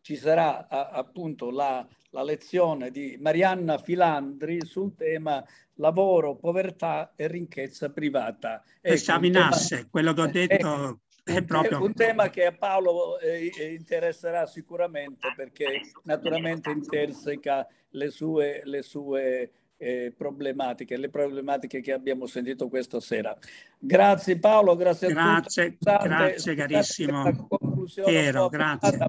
ci sarà a, appunto la, la, lezione di Marianna Filandri sul tema lavoro, povertà e ricchezza privata. Pensavi ecco, nasse, quello che ho eh, detto... È, è proprio... un tema che a Paolo eh, interesserà sicuramente perché naturalmente interseca le sue, le sue eh, problematiche, le problematiche che abbiamo sentito questa sera. Grazie Paolo, grazie, grazie a tutti. Grazie, carissimo. Piero, grazie.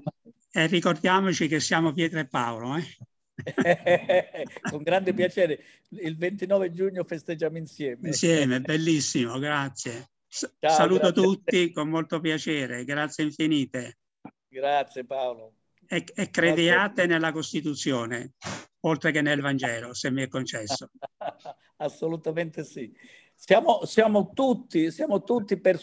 E ricordiamoci che siamo Pietro e Paolo. Eh? con grande piacere. Il 29 giugno festeggiamo insieme. Insieme, bellissimo, grazie. Ciao, Saluto grazie tutti con molto piacere, grazie infinite. Grazie Paolo e, e credeate nella Costituzione, oltre che nel Vangelo, se mi è concesso. Assolutamente sì. Siamo, siamo, tutti, siamo tutti persone.